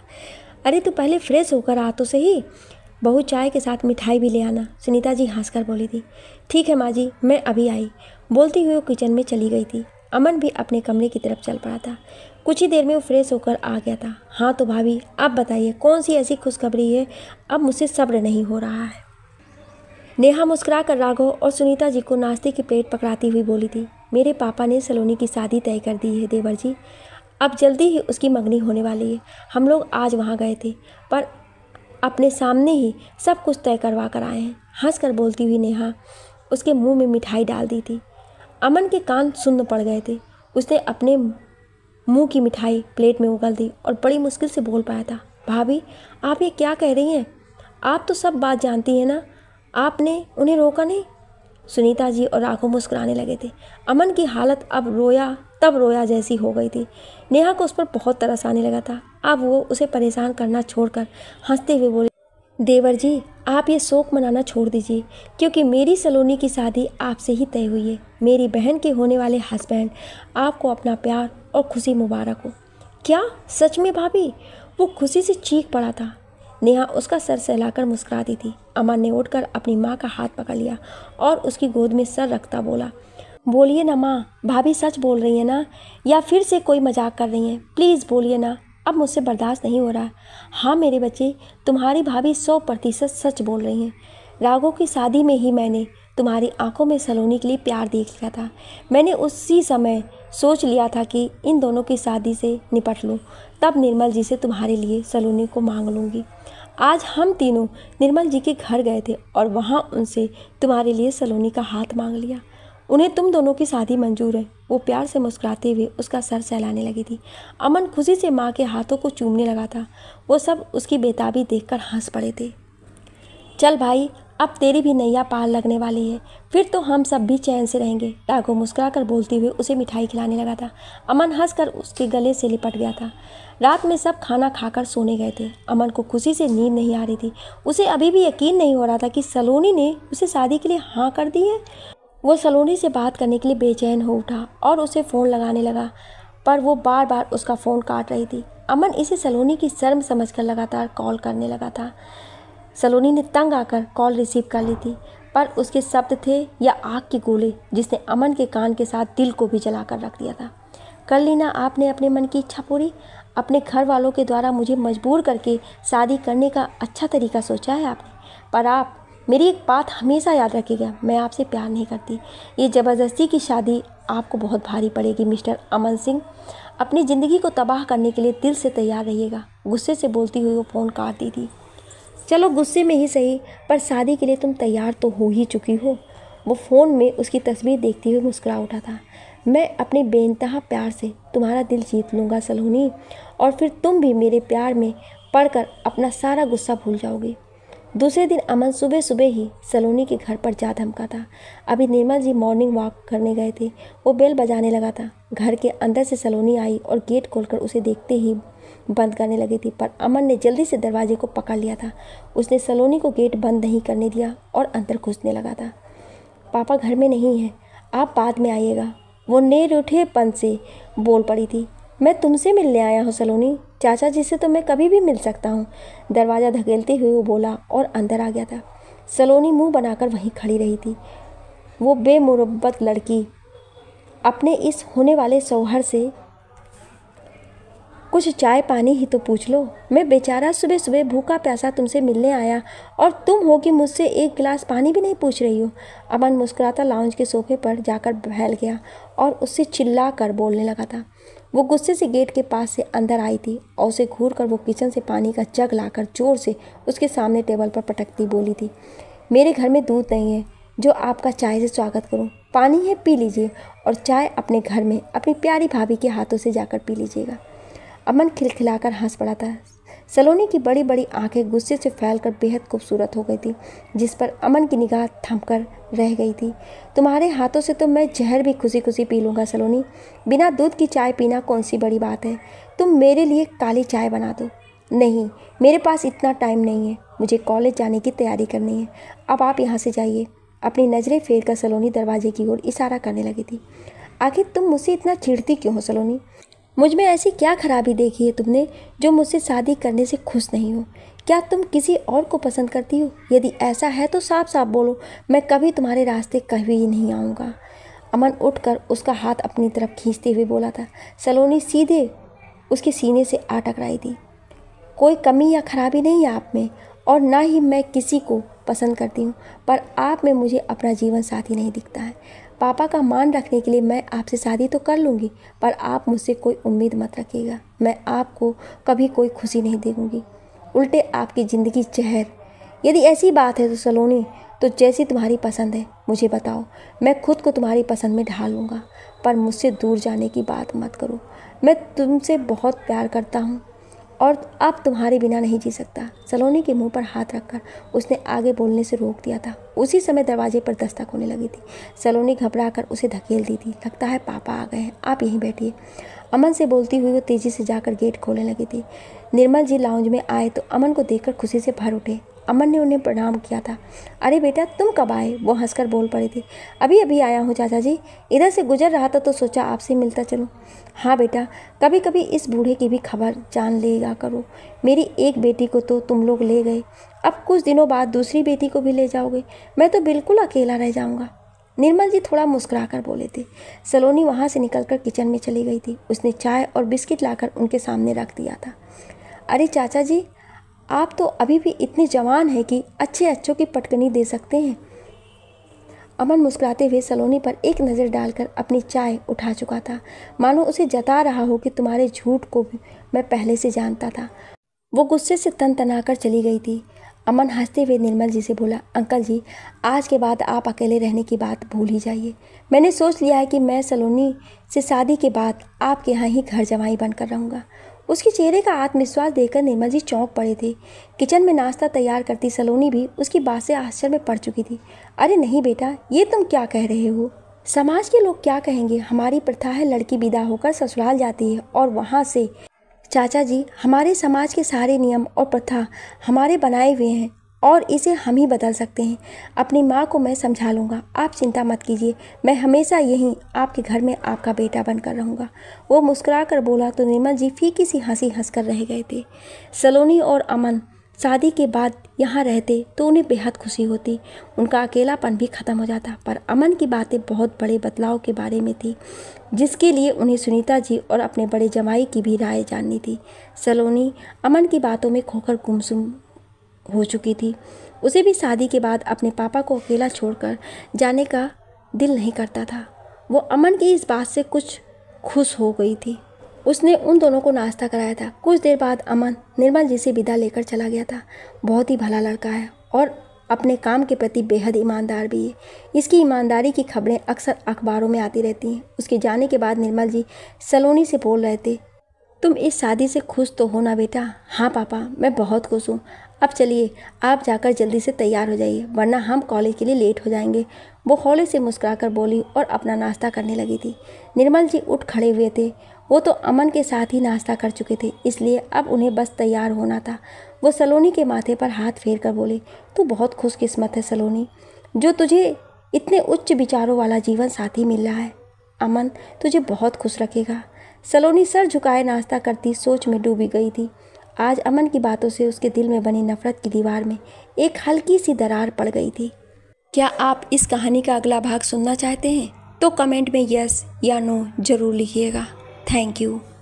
अरे तू पहले फ्रेश होकर आ तो सही बहू चाय के साथ मिठाई भी ले आना सुनीता जी हंसकर बोली थी ठीक है माँ जी मैं अभी आई बोलती हुई वो किचन में चली गई थी अमन भी अपने कमरे की तरफ चल पड़ा था कुछ ही देर में वो फ्रेश होकर आ गया था हाँ तो भाभी आप बताइए कौन सी ऐसी खुशखबरी है अब मुझसे सब्र नहीं हो रहा है नेहा मुस्कुरा कर राघव और सुनीता जी को नाश्ते की प्लेट पकड़ाती हुई बोली थी मेरे पापा ने सलोनी की शादी तय कर दी है देवर जी अब जल्दी ही उसकी मंगनी होने वाली है हम लोग आज वहाँ गए थे पर अपने सामने ही सब कुछ तय करवा कर आए हैं हंस कर बोलती हुई नेहा उसके मुंह में मिठाई डाल दी थी अमन के कान सुन्न पड़ गए थे उसने अपने मुंह की मिठाई प्लेट में उगल दी और बड़ी मुश्किल से बोल पाया था भाभी आप ये क्या कह रही हैं आप तो सब बात जानती हैं ना आपने उन्हें रोका नहीं सुनीता जी और आंखों मुस्कुराने लगे थे अमन की हालत अब रोया तब रोया जैसी हो गई थी नेहा को उस पर बहुत तरस आने लगा था अब वो उसे परेशान करना छोड़कर हंसते हुए बोले देवर जी आप ये शोक मनाना छोड़ दीजिए क्योंकि मेरी सलोनी की शादी आपसे ही तय हुई है मेरी बहन के होने वाले हस्बैंड आपको अपना प्यार और खुशी मुबारक हो क्या सच में भाभी वो खुशी से चीख पड़ा था नेहा उसका सर सहलाकर दी थी अमन ने उठकर अपनी माँ का हाथ पकड़ लिया और उसकी गोद में सर रखता बोला बोलिए ना माँ भाभी सच बोल रही है ना या फिर से कोई मजाक कर रही हैं प्लीज़ बोलिए ना अब मुझसे बर्दाश्त नहीं हो रहा हाँ मेरे बच्चे तुम्हारी भाभी सौ प्रतिशत सच बोल रही हैं राघो की शादी में ही मैंने तुम्हारी आंखों में सलोनी के लिए प्यार देख लिया था मैंने उसी समय सोच लिया था कि इन दोनों की शादी से निपट लूँ तब निर्मल जी से तुम्हारे लिए सलोनी को मांग लूँगी आज हम तीनों निर्मल जी के घर गए थे और वहाँ उनसे तुम्हारे लिए सलोनी का हाथ मांग लिया उन्हें तुम दोनों की शादी मंजूर है वो प्यार से मुस्कुराते हुए उसका सर सहलाने लगी थी अमन खुशी से माँ के हाथों को चूमने लगा था वो सब उसकी बेताबी कर हंस पड़े थे चल भाई अब तेरी भी नैया पाल लगने वाली है फिर तो हम सब भी चैन से रहेंगे राघो मुस्कुरा कर बोलते हुए उसे मिठाई खिलाने लगा था अमन हंस कर उसके गले से लिपट गया था रात में सब खाना खाकर सोने गए थे अमन को खुशी से नींद नहीं आ रही थी उसे अभी भी यकीन नहीं हो रहा था कि सलोनी ने उसे शादी के लिए हाँ कर दी है वो सलोनी से बात करने के लिए बेचैन हो उठा और उसे फ़ोन लगाने लगा पर वो बार बार उसका फ़ोन काट रही थी अमन इसे सलोनी की शर्म समझकर लगातार कॉल करने लगा था सलोनी ने तंग आकर कॉल रिसीव कर ली थी पर उसके शब्द थे या आग के गोले जिसने अमन के कान के साथ दिल को भी जला कर रख दिया था कर लेना आपने अपने मन की इच्छा पूरी अपने घर वालों के द्वारा मुझे मजबूर करके शादी करने का अच्छा तरीका सोचा है आपने पर आप मेरी एक बात हमेशा याद रखिएगा मैं आपसे प्यार नहीं करती ये ज़बरदस्ती की शादी आपको बहुत भारी पड़ेगी मिस्टर अमन सिंह अपनी ज़िंदगी को तबाह करने के लिए दिल से तैयार रहिएगा गुस्से से बोलती हुई वो फ़ोन काटती थी चलो गुस्से में ही सही पर शादी के लिए तुम तैयार तो हो ही चुकी हो वो फ़ोन में उसकी तस्वीर देखते हुए मुस्कुरा उठा था मैं अपने बेनतहा प्यार से तुम्हारा दिल जीत लूँगा सलोनी और फिर तुम भी मेरे प्यार में पढ़कर अपना सारा गुस्सा भूल जाओगे दूसरे दिन अमन सुबह सुबह ही सलोनी के घर पर जा धमका था अभी निर्मल जी मॉर्निंग वॉक करने गए थे वो बेल बजाने लगा था घर के अंदर से सलोनी आई और गेट खोलकर उसे देखते ही बंद करने लगी थी पर अमन ने जल्दी से दरवाजे को पकड़ लिया था उसने सलोनी को गेट बंद नहीं करने दिया और अंदर घुसने लगा था पापा घर में नहीं है आप बाद में आइएगा वो नेर उठे पन से बोल पड़ी थी मैं तुमसे मिलने आया हूँ सलोनी चाचा जी से तो मैं कभी भी मिल सकता हूँ दरवाज़ा धकेलते हुए वो बोला और अंदर आ गया था सलोनी मुंह बनाकर वहीं खड़ी रही थी वो बेमुरबत लड़की अपने इस होने वाले सौहर से कुछ चाय पानी ही तो पूछ लो मैं बेचारा सुबह सुबह भूखा प्यासा तुमसे मिलने आया और तुम हो कि मुझसे एक गिलास पानी भी नहीं पूछ रही हो अमन मुस्कुराता लाउंज के सोफे पर जाकर बहल गया और उससे चिल्ला कर बोलने लगा था वो गुस्से से गेट के पास से अंदर आई थी और उसे घूर कर वो किचन से पानी का जग लाकर जोर से उसके सामने टेबल पर पटकती बोली थी मेरे घर में दूध नहीं है जो आपका चाय से स्वागत करूँ पानी है पी लीजिए और चाय अपने घर में अपनी प्यारी भाभी के हाथों से जाकर पी लीजिएगा अमन खिलखिलाकर हंस पड़ा था सलोनी की बड़ी बड़ी आंखें गुस्से से फैलकर बेहद खूबसूरत हो गई थी जिस पर अमन की निगाह थमकर रह गई थी तुम्हारे हाथों से तो मैं जहर भी खुशी खुशी पी लूँगा सलोनी बिना दूध की चाय पीना कौन सी बड़ी बात है तुम मेरे लिए काली चाय बना दो नहीं मेरे पास इतना टाइम नहीं है मुझे कॉलेज जाने की तैयारी करनी है अब आप यहाँ से जाइए अपनी नज़रें फेर कर सलोनी दरवाजे की ओर इशारा करने लगी थी आखिर तुम मुझसे इतना चिढ़ती क्यों हो सलोनी मुझ में ऐसी क्या खराबी देखी है तुमने जो मुझसे शादी करने से खुश नहीं हो क्या तुम किसी और को पसंद करती हो यदि ऐसा है तो साफ साफ बोलो मैं कभी तुम्हारे रास्ते कभी ही नहीं आऊँगा अमन उठकर उसका हाथ अपनी तरफ खींचते हुए बोला था सलोनी सीधे उसके सीने से आ टकराई थी कोई कमी या खराबी नहीं है आप में और ना ही मैं किसी को पसंद करती हूँ पर आप में मुझे अपना जीवन साथी नहीं दिखता है पापा का मान रखने के लिए मैं आपसे शादी तो कर लूँगी पर आप मुझसे कोई उम्मीद मत रखिएगा मैं आपको कभी कोई खुशी नहीं दूँगी उल्टे आपकी ज़िंदगी चहर यदि ऐसी बात है तो सलोनी तो जैसी तुम्हारी पसंद है मुझे बताओ मैं खुद को तुम्हारी पसंद में ढाल लूँगा पर मुझसे दूर जाने की बात मत करो मैं तुमसे बहुत प्यार करता हूँ और अब तुम्हारे बिना नहीं जी सकता सलोनी के मुंह पर हाथ रखकर उसने आगे बोलने से रोक दिया था उसी समय दरवाजे पर दस्तक होने लगी थी सलोनी घबरा कर उसे धकेल दी थी लगता है पापा आ गए हैं आप यहीं बैठिए अमन से बोलती हुई वो तेज़ी से जाकर गेट खोलने लगी थी निर्मल जी लाउंज में आए तो अमन को देखकर खुशी से भर उठे अमन ने उन्हें प्रणाम किया था अरे बेटा तुम कब आए वो हंसकर बोल पड़ी थी अभी अभी आया हूँ चाचा जी इधर से गुजर रहा था तो सोचा आपसे मिलता चलूँ हाँ बेटा कभी कभी इस बूढ़े की भी खबर जान लेगा करो मेरी एक बेटी को तो तुम लोग ले गए अब कुछ दिनों बाद दूसरी बेटी को भी ले जाओगे मैं तो बिल्कुल अकेला रह जाऊँगा निर्मल जी थोड़ा मुस्कुरा कर बोले थे सलोनी वहाँ से निकलकर किचन में चली गई थी उसने चाय और बिस्किट लाकर उनके सामने रख दिया था अरे चाचा जी आप तो अभी भी इतने जवान हैं कि अच्छे अच्छों की पटकनी दे सकते हैं अमन मुस्कुराते हुए सलोनी पर एक नज़र डालकर अपनी चाय उठा चुका था मानो उसे जता रहा हो कि तुम्हारे झूठ को भी मैं पहले से जानता था वो गुस्से से तन तना कर चली गई थी अमन हंसते हुए निर्मल जी से बोला अंकल जी आज के बाद आप अकेले रहने की बात भूल ही जाइए मैंने सोच लिया है कि मैं सलोनी से शादी के बाद आपके यहाँ ही घर जवाई बनकर रहूँगा उसके चेहरे का आत्मविश्वास देखकर निर्मल जी चौंक पड़े थे किचन में नाश्ता तैयार करती सलोनी भी उसकी बात से आश्चर्य में पड़ चुकी थी अरे नहीं बेटा ये तुम क्या कह रहे हो समाज के लोग क्या कहेंगे हमारी प्रथा है लड़की विदा होकर ससुराल जाती है और वहाँ से चाचा जी हमारे समाज के सारे नियम और प्रथा हमारे बनाए हुए हैं और इसे हम ही बदल सकते हैं अपनी माँ को मैं समझा लूँगा आप चिंता मत कीजिए मैं हमेशा यहीं आपके घर में आपका बेटा बनकर रहूँगा वो मुस्कुरा कर बोला तो निर्मल जी फीकी सी हंसी हंस कर रह गए थे सलोनी और अमन शादी के बाद यहाँ रहते तो उन्हें बेहद खुशी होती उनका अकेलापन भी ख़त्म हो जाता पर अमन की बातें बहुत बड़े बदलाव के बारे में थी जिसके लिए उन्हें सुनीता जी और अपने बड़े जमाई की भी राय जाननी थी सलोनी अमन की बातों में खोकर गुमसुम हो चुकी थी उसे भी शादी के बाद अपने पापा को अकेला छोड़कर जाने का दिल नहीं करता था वो अमन की इस बात से कुछ खुश हो गई थी उसने उन दोनों को नाश्ता कराया था कुछ देर बाद अमन निर्मल जी से विदा लेकर चला गया था बहुत ही भला लड़का है और अपने काम के प्रति बेहद ईमानदार भी है इसकी ईमानदारी की खबरें अक्सर अखबारों में आती रहती हैं उसके जाने के बाद निर्मल जी सलोनी से बोल रहे थे तुम इस शादी से खुश तो हो ना बेटा हाँ पापा मैं बहुत खुश हूँ अब चलिए आप जाकर जल्दी से तैयार हो जाइए वरना हम कॉलेज के लिए लेट हो जाएंगे वो हौले से मुस्कुराकर बोली और अपना नाश्ता करने लगी थी निर्मल जी उठ खड़े हुए थे वो तो अमन के साथ ही नाश्ता कर चुके थे इसलिए अब उन्हें बस तैयार होना था वो सलोनी के माथे पर हाथ फेर कर बोले तू बहुत खुशकिस्मत है सलोनी जो तुझे इतने उच्च विचारों वाला जीवन साथी मिल रहा है अमन तुझे बहुत खुश रखेगा सलोनी सर झुकाए नाश्ता करती सोच में डूबी गई थी आज अमन की बातों से उसके दिल में बनी नफरत की दीवार में एक हल्की सी दरार पड़ गई थी क्या आप इस कहानी का अगला भाग सुनना चाहते हैं तो कमेंट में यस या नो ज़रूर लिखिएगा थैंक यू